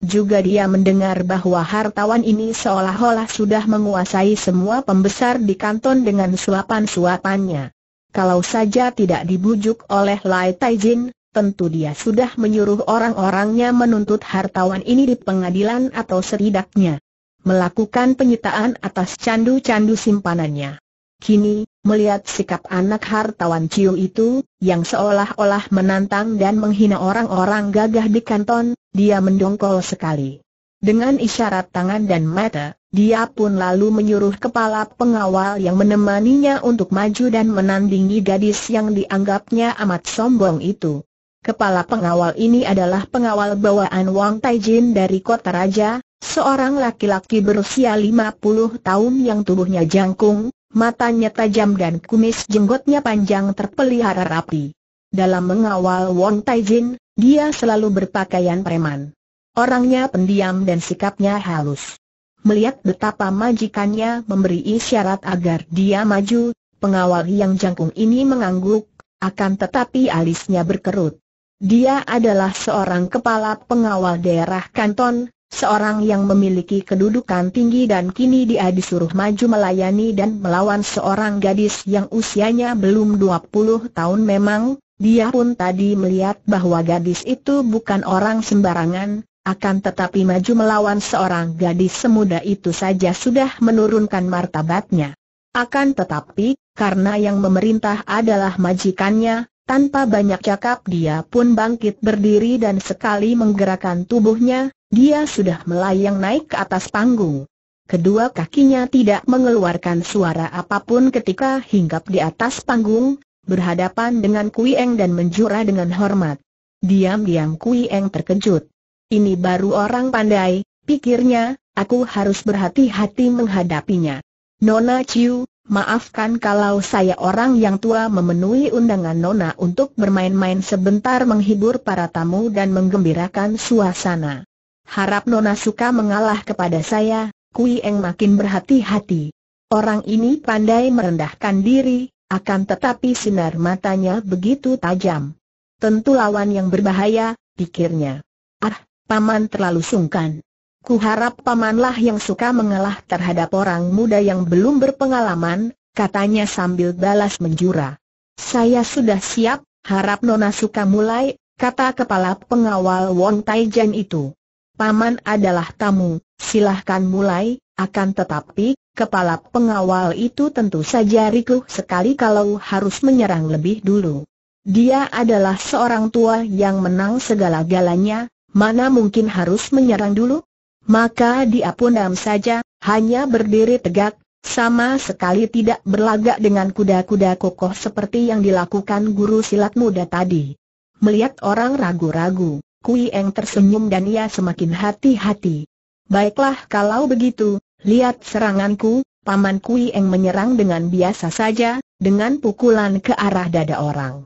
Juga dia mendengar bahwa hartawan ini seolah-olah sudah menguasai semua pembesar di kanton dengan suapan-suapannya. Kalau saja tidak dibujuk oleh Lai Taijin, tentu dia sudah menyuruh orang-orangnya menuntut hartawan ini di pengadilan atau setidaknya melakukan penyitaan atas candu-candu simpanannya. Kini, melihat sikap anak hartawan Ciu itu, yang seolah-olah menantang dan menghina orang-orang gagah di kanton, dia mendongkol sekali. Dengan isyarat tangan dan mata, dia pun lalu menyuruh kepala pengawal yang menemaninya untuk maju dan menandingi gadis yang dianggapnya amat sombong itu. Kepala pengawal ini adalah pengawal bawaan Wang Taijin dari kota raja, seorang laki-laki berusia 50 tahun yang tubuhnya jangkung, matanya tajam dan kumis jenggotnya panjang terpelihara rapi. Dalam mengawal Wang Taijin, dia selalu berpakaian preman. Orangnya pendiam dan sikapnya halus melihat betapa majikannya memberi isyarat agar dia maju, pengawal yang jangkung ini mengangguk, akan tetapi alisnya berkerut. Dia adalah seorang kepala pengawal daerah kanton, seorang yang memiliki kedudukan tinggi dan kini dia disuruh maju melayani dan melawan seorang gadis yang usianya belum 20 tahun memang, dia pun tadi melihat bahwa gadis itu bukan orang sembarangan, akan tetapi maju melawan seorang gadis semuda itu saja sudah menurunkan martabatnya. Akan tetapi, karena yang memerintah adalah majikannya, tanpa banyak cakap dia pun bangkit berdiri dan sekali menggerakkan tubuhnya, dia sudah melayang naik ke atas panggung. Kedua kakinya tidak mengeluarkan suara apapun ketika hinggap di atas panggung, berhadapan dengan Kui Eng dan menjura dengan hormat. Diam-diam Kui Eng terkejut. Ini baru orang pandai, pikirnya, aku harus berhati-hati menghadapinya. Nona Chiu, maafkan kalau saya orang yang tua memenuhi undangan Nona untuk bermain-main sebentar menghibur para tamu dan menggembirakan suasana. Harap Nona suka mengalah kepada saya, Kui Eng makin berhati-hati. Orang ini pandai merendahkan diri, akan tetapi sinar matanya begitu tajam. Tentu lawan yang berbahaya, pikirnya. Ah, Paman terlalu sungkan. Kuharap pamanlah yang suka mengalah terhadap orang muda yang belum berpengalaman, katanya sambil balas menjura. Saya sudah siap, harap Nona suka mulai, kata kepala pengawal Wong Taijan itu. Paman adalah tamu, silahkan mulai, akan tetapi, kepala pengawal itu tentu saja rikuh sekali kalau harus menyerang lebih dulu. Dia adalah seorang tua yang menang segala-galanya, mana mungkin harus menyerang dulu? Maka dia pun diam saja, hanya berdiri tegak, sama sekali tidak berlagak dengan kuda-kuda kokoh seperti yang dilakukan guru silat muda tadi. Melihat orang ragu-ragu, Kui Eng tersenyum dan ia semakin hati-hati. Baiklah kalau begitu, lihat seranganku, Paman Kui Eng menyerang dengan biasa saja, dengan pukulan ke arah dada orang.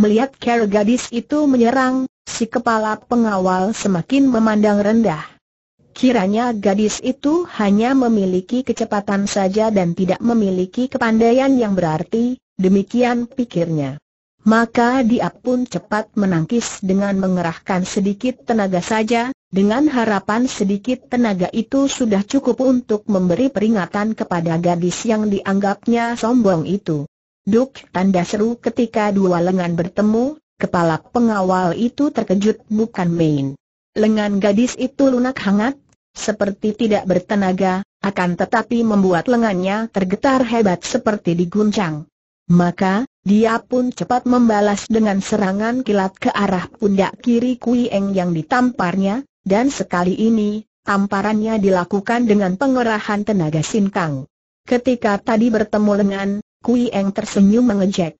Melihat kera gadis itu menyerang, si kepala pengawal semakin memandang rendah. Kiranya gadis itu hanya memiliki kecepatan saja dan tidak memiliki kepandaian yang berarti, demikian pikirnya. Maka dia pun cepat menangkis dengan mengerahkan sedikit tenaga saja, dengan harapan sedikit tenaga itu sudah cukup untuk memberi peringatan kepada gadis yang dianggapnya sombong itu. Duk tanda seru ketika dua lengan bertemu, Kepala pengawal itu terkejut bukan main. Lengan gadis itu lunak hangat, seperti tidak bertenaga, akan tetapi membuat lengannya tergetar hebat seperti diguncang. Maka, dia pun cepat membalas dengan serangan kilat ke arah pundak kiri Kui Eng yang ditamparnya, dan sekali ini, tamparannya dilakukan dengan pengerahan tenaga sinkang. Ketika tadi bertemu lengan, Kui Eng tersenyum mengejek.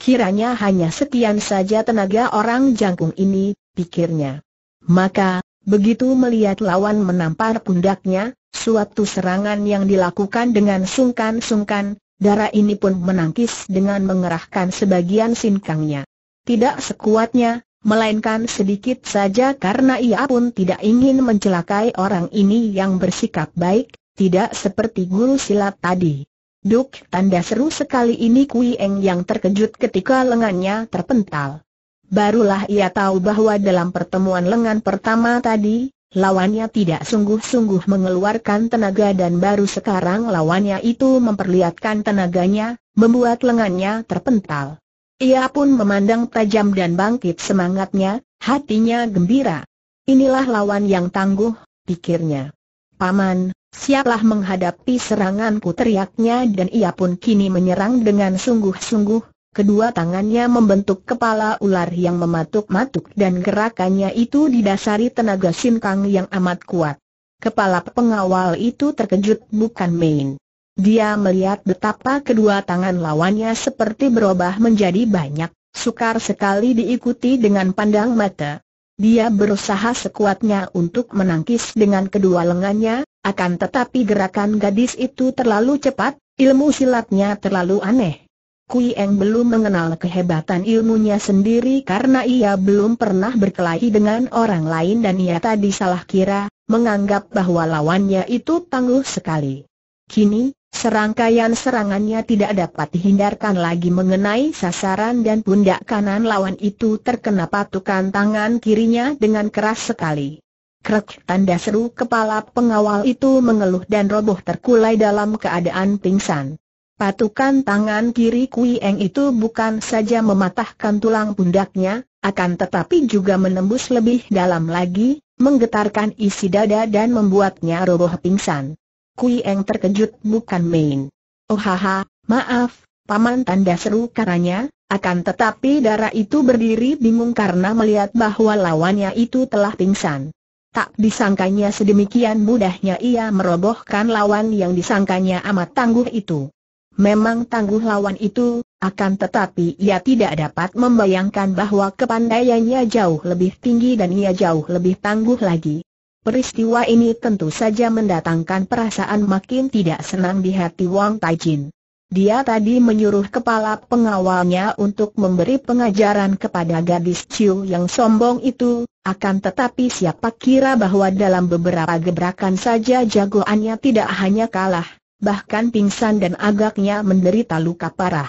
Kiranya hanya sekian saja tenaga orang jangkung ini, pikirnya. Maka, begitu melihat lawan menampar pundaknya, suatu serangan yang dilakukan dengan sungkan-sungkan, darah ini pun menangkis dengan mengerahkan sebagian sinkangnya. Tidak sekuatnya, melainkan sedikit saja karena ia pun tidak ingin mencelakai orang ini yang bersikap baik, tidak seperti guru silat tadi. Duk, tanda seru sekali ini Kui Eng yang terkejut ketika lengannya terpental. Barulah ia tahu bahwa dalam pertemuan lengan pertama tadi, lawannya tidak sungguh-sungguh mengeluarkan tenaga dan baru sekarang lawannya itu memperlihatkan tenaganya, membuat lengannya terpental. Ia pun memandang tajam dan bangkit semangatnya, hatinya gembira. Inilah lawan yang tangguh, pikirnya. Paman, Siaplah menghadapi seranganku teriaknya dan ia pun kini menyerang dengan sungguh-sungguh, kedua tangannya membentuk kepala ular yang mematuk-matuk dan gerakannya itu didasari tenaga sinkang yang amat kuat. Kepala pengawal itu terkejut bukan main. Dia melihat betapa kedua tangan lawannya seperti berubah menjadi banyak, sukar sekali diikuti dengan pandang mata. Dia berusaha sekuatnya untuk menangkis dengan kedua lengannya, akan tetapi gerakan gadis itu terlalu cepat, ilmu silatnya terlalu aneh. Kui Eng belum mengenal kehebatan ilmunya sendiri karena ia belum pernah berkelahi dengan orang lain dan ia tadi salah kira, menganggap bahwa lawannya itu tangguh sekali. Kini, serangkaian serangannya tidak dapat dihindarkan lagi mengenai sasaran dan pundak kanan lawan itu terkena patukan tangan kirinya dengan keras sekali. Krek tanda seru kepala pengawal itu mengeluh dan roboh terkulai dalam keadaan pingsan. Patukan tangan kiri Kui Eng itu bukan saja mematahkan tulang pundaknya, akan tetapi juga menembus lebih dalam lagi, menggetarkan isi dada dan membuatnya roboh pingsan. Kui Eng terkejut bukan main. Oh haha, maaf, paman tanda seru karanya, akan tetapi darah itu berdiri bingung karena melihat bahwa lawannya itu telah pingsan. Tak disangkanya sedemikian mudahnya ia merobohkan lawan yang disangkanya amat tangguh itu. Memang tangguh lawan itu, akan tetapi ia tidak dapat membayangkan bahwa kepandaiannya jauh lebih tinggi dan ia jauh lebih tangguh lagi. Peristiwa ini tentu saja mendatangkan perasaan makin tidak senang di hati Wang Taijin. Dia tadi menyuruh kepala pengawalnya untuk memberi pengajaran kepada gadis Ciu yang sombong itu, akan tetapi siapa kira bahwa dalam beberapa gebrakan saja jagoannya tidak hanya kalah, bahkan pingsan dan agaknya menderita luka parah.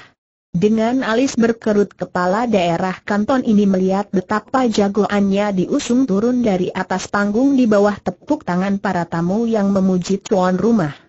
Dengan alis berkerut kepala daerah kanton ini melihat betapa jagoannya diusung turun dari atas panggung di bawah tepuk tangan para tamu yang memuji tuan rumah.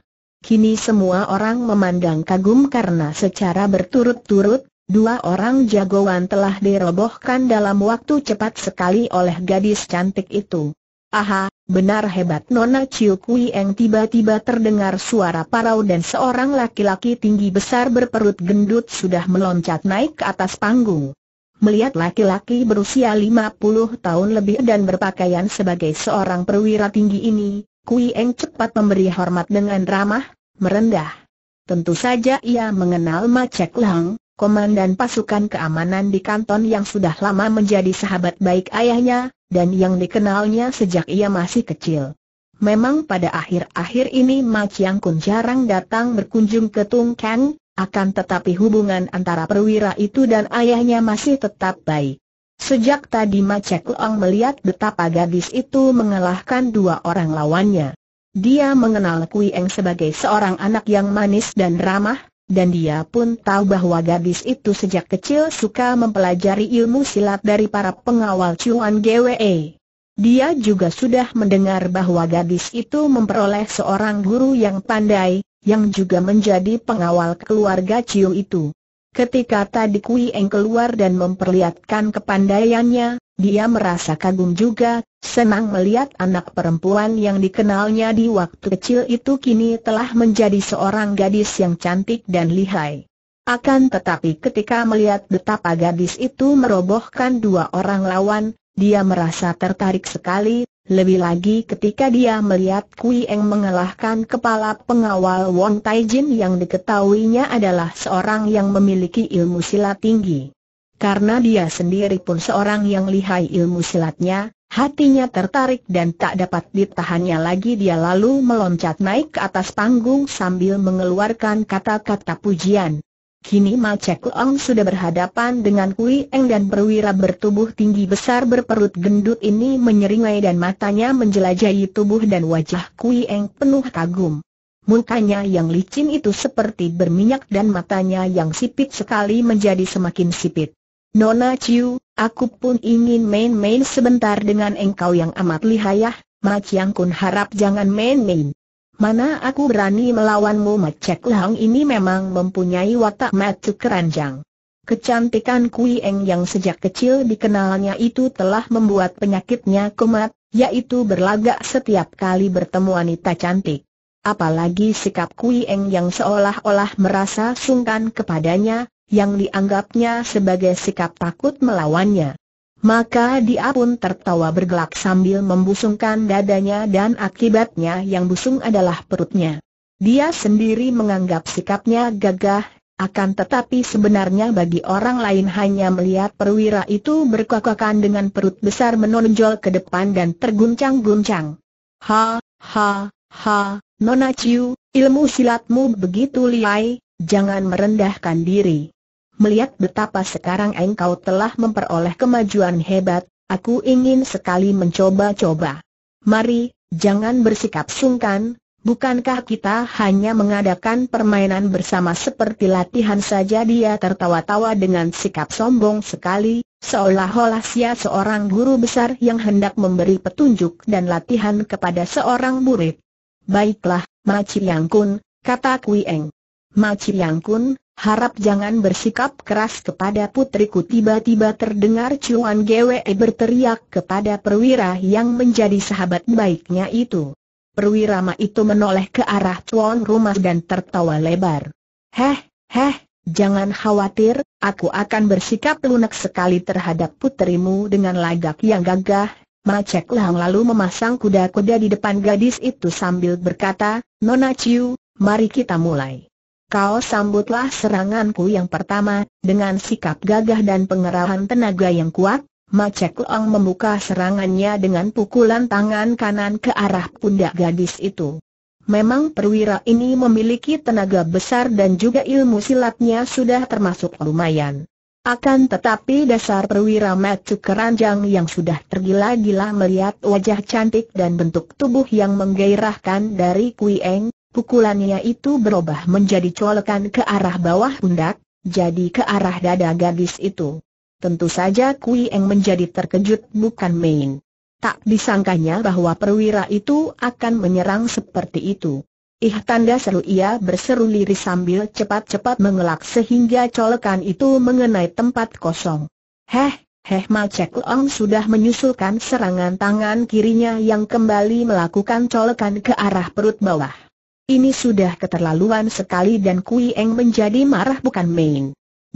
Kini semua orang memandang kagum karena secara berturut-turut, dua orang jagoan telah dirobohkan dalam waktu cepat sekali oleh gadis cantik itu. Aha, benar hebat Nona Chiu Kui yang tiba-tiba terdengar suara parau dan seorang laki-laki tinggi besar berperut gendut sudah meloncat naik ke atas panggung. Melihat laki-laki berusia 50 tahun lebih dan berpakaian sebagai seorang perwira tinggi ini, Kui Eng cepat memberi hormat dengan ramah, merendah. Tentu saja ia mengenal Ma Cek Lang, komandan pasukan keamanan di kanton yang sudah lama menjadi sahabat baik ayahnya, dan yang dikenalnya sejak ia masih kecil. Memang pada akhir-akhir ini Ma Chiang Kun jarang datang berkunjung ke Tung Kang, akan tetapi hubungan antara perwira itu dan ayahnya masih tetap baik. Sejak tadi Macek Leong melihat betapa gadis itu mengalahkan dua orang lawannya. Dia mengenal Kui Eng sebagai seorang anak yang manis dan ramah, dan dia pun tahu bahwa gadis itu sejak kecil suka mempelajari ilmu silat dari para pengawal Chuan GWE. Dia juga sudah mendengar bahwa gadis itu memperoleh seorang guru yang pandai, yang juga menjadi pengawal keluarga Ciu itu. Ketika tadi Kui Eng keluar dan memperlihatkan kepandaiannya, dia merasa kagum juga, senang melihat anak perempuan yang dikenalnya di waktu kecil itu kini telah menjadi seorang gadis yang cantik dan lihai. Akan tetapi ketika melihat betapa gadis itu merobohkan dua orang lawan, dia merasa tertarik sekali, lebih lagi ketika dia melihat Kui Eng mengalahkan kepala pengawal Wong Jin yang diketahuinya adalah seorang yang memiliki ilmu silat tinggi. Karena dia sendiri pun seorang yang lihai ilmu silatnya, hatinya tertarik dan tak dapat ditahannya lagi dia lalu meloncat naik ke atas panggung sambil mengeluarkan kata-kata pujian. Kini Ma Chek Ong sudah berhadapan dengan Kui Eng dan perwira bertubuh tinggi besar berperut gendut ini menyeringai dan matanya menjelajahi tubuh dan wajah Kui Eng penuh kagum. Mukanya yang licin itu seperti berminyak dan matanya yang sipit sekali menjadi semakin sipit. Nona Chiu, aku pun ingin main-main sebentar dengan engkau yang amat lihayah, Ma Chiang Kun harap jangan main-main mana aku berani melawanmu Macek Lang ini memang mempunyai watak macu keranjang. Kecantikan Kui Eng yang sejak kecil dikenalnya itu telah membuat penyakitnya kumat, yaitu berlagak setiap kali bertemu wanita cantik. Apalagi sikap Kui Eng yang seolah-olah merasa sungkan kepadanya, yang dianggapnya sebagai sikap takut melawannya. Maka dia pun tertawa bergelak sambil membusungkan dadanya dan akibatnya yang busung adalah perutnya. Dia sendiri menganggap sikapnya gagah, akan tetapi sebenarnya bagi orang lain hanya melihat perwira itu berkokokan dengan perut besar menonjol ke depan dan terguncang-guncang. Ha, ha, ha, Nona Ciu, ilmu silatmu begitu liai, jangan merendahkan diri melihat betapa sekarang engkau telah memperoleh kemajuan hebat, aku ingin sekali mencoba-coba. Mari, jangan bersikap sungkan, bukankah kita hanya mengadakan permainan bersama seperti latihan saja dia tertawa-tawa dengan sikap sombong sekali, seolah-olah sia seorang guru besar yang hendak memberi petunjuk dan latihan kepada seorang murid. Baiklah, Maci Yang Kun, kata Kui Eng. Maci Yang Kun, Harap jangan bersikap keras kepada putriku tiba-tiba terdengar Cuan Gwe berteriak kepada perwira yang menjadi sahabat baiknya itu. Perwira Ma itu menoleh ke arah tuan rumah dan tertawa lebar. Heh, heh, jangan khawatir, aku akan bersikap lunak sekali terhadap putrimu dengan lagak yang gagah. Ma Cek Lang lalu memasang kuda-kuda di depan gadis itu sambil berkata, Nona Ciu, mari kita mulai kau sambutlah seranganku yang pertama, dengan sikap gagah dan pengerahan tenaga yang kuat, Ma Cek membuka serangannya dengan pukulan tangan kanan ke arah pundak gadis itu. Memang perwira ini memiliki tenaga besar dan juga ilmu silatnya sudah termasuk lumayan. Akan tetapi dasar perwira Macek Keranjang yang sudah tergila-gila melihat wajah cantik dan bentuk tubuh yang menggairahkan dari Kui Eng, Pukulannya itu berubah menjadi colokan ke arah bawah pundak, jadi ke arah dada gadis itu. Tentu saja Kui Eng menjadi terkejut bukan main. Tak disangkanya bahwa perwira itu akan menyerang seperti itu. Ih tanda seru ia berseru lirih sambil cepat-cepat mengelak sehingga colokan itu mengenai tempat kosong. Heh, Heh Ma Chek Long sudah menyusulkan serangan tangan kirinya yang kembali melakukan colokan ke arah perut bawah. Ini sudah keterlaluan sekali dan Kui Eng menjadi marah bukan main.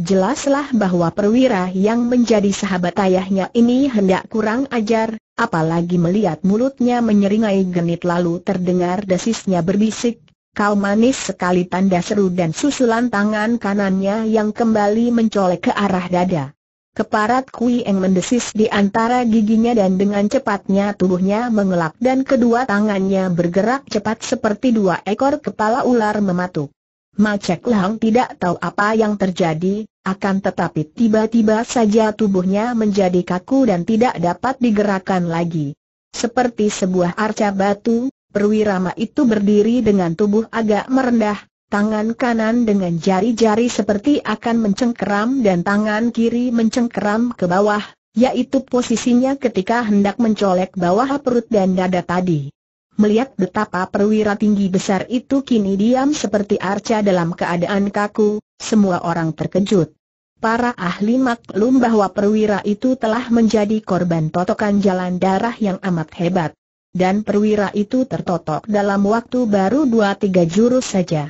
Jelaslah bahwa perwira yang menjadi sahabat ayahnya ini hendak kurang ajar, apalagi melihat mulutnya menyeringai genit lalu terdengar desisnya berbisik, kau manis sekali tanda seru dan susulan tangan kanannya yang kembali mencolek ke arah dada. Keparat Kui Eng mendesis di antara giginya dan dengan cepatnya tubuhnya mengelak dan kedua tangannya bergerak cepat seperti dua ekor kepala ular mematuk. Macek Lang tidak tahu apa yang terjadi, akan tetapi tiba-tiba saja tubuhnya menjadi kaku dan tidak dapat digerakkan lagi. Seperti sebuah arca batu, perwirama itu berdiri dengan tubuh agak merendah, Tangan kanan dengan jari-jari seperti akan mencengkeram dan tangan kiri mencengkeram ke bawah, yaitu posisinya ketika hendak mencolek bawah perut dan dada tadi. Melihat betapa perwira tinggi besar itu kini diam seperti arca dalam keadaan kaku, semua orang terkejut. Para ahli maklum bahwa perwira itu telah menjadi korban totokan jalan darah yang amat hebat. Dan perwira itu tertotok dalam waktu baru 2-3 jurus saja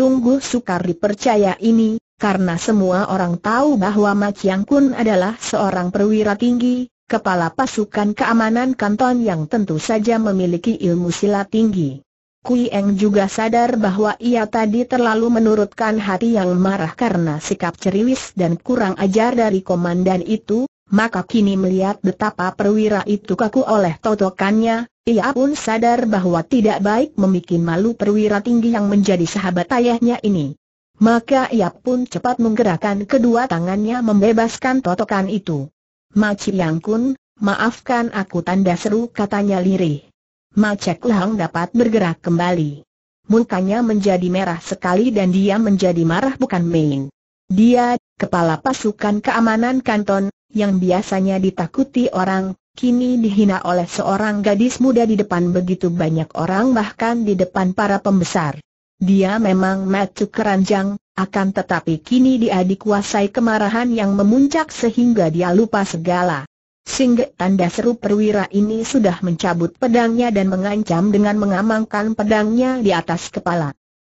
sungguh sukar dipercaya ini, karena semua orang tahu bahwa Ma Chiang Kun adalah seorang perwira tinggi, kepala pasukan keamanan kanton yang tentu saja memiliki ilmu silat tinggi. Kui Eng juga sadar bahwa ia tadi terlalu menurutkan hati yang marah karena sikap ceriwis dan kurang ajar dari komandan itu, maka kini melihat betapa perwira itu kaku oleh totokannya, ia pun sadar bahwa tidak baik membuat malu perwira tinggi yang menjadi sahabat ayahnya ini. Maka ia pun cepat menggerakkan kedua tangannya membebaskan totokan itu. Maci Yang Kun, maafkan aku tanda seru katanya lirih. Macek Lang dapat bergerak kembali. Mukanya menjadi merah sekali dan dia menjadi marah bukan main. Dia, kepala pasukan keamanan kanton, yang biasanya ditakuti orang, kini dihina oleh seorang gadis muda di depan begitu banyak orang bahkan di depan para pembesar. Dia memang matu keranjang, akan tetapi kini dia dikuasai kemarahan yang memuncak sehingga dia lupa segala. Sehingga tanda seru perwira ini sudah mencabut pedangnya dan mengancam dengan mengamankan pedangnya di atas kepala.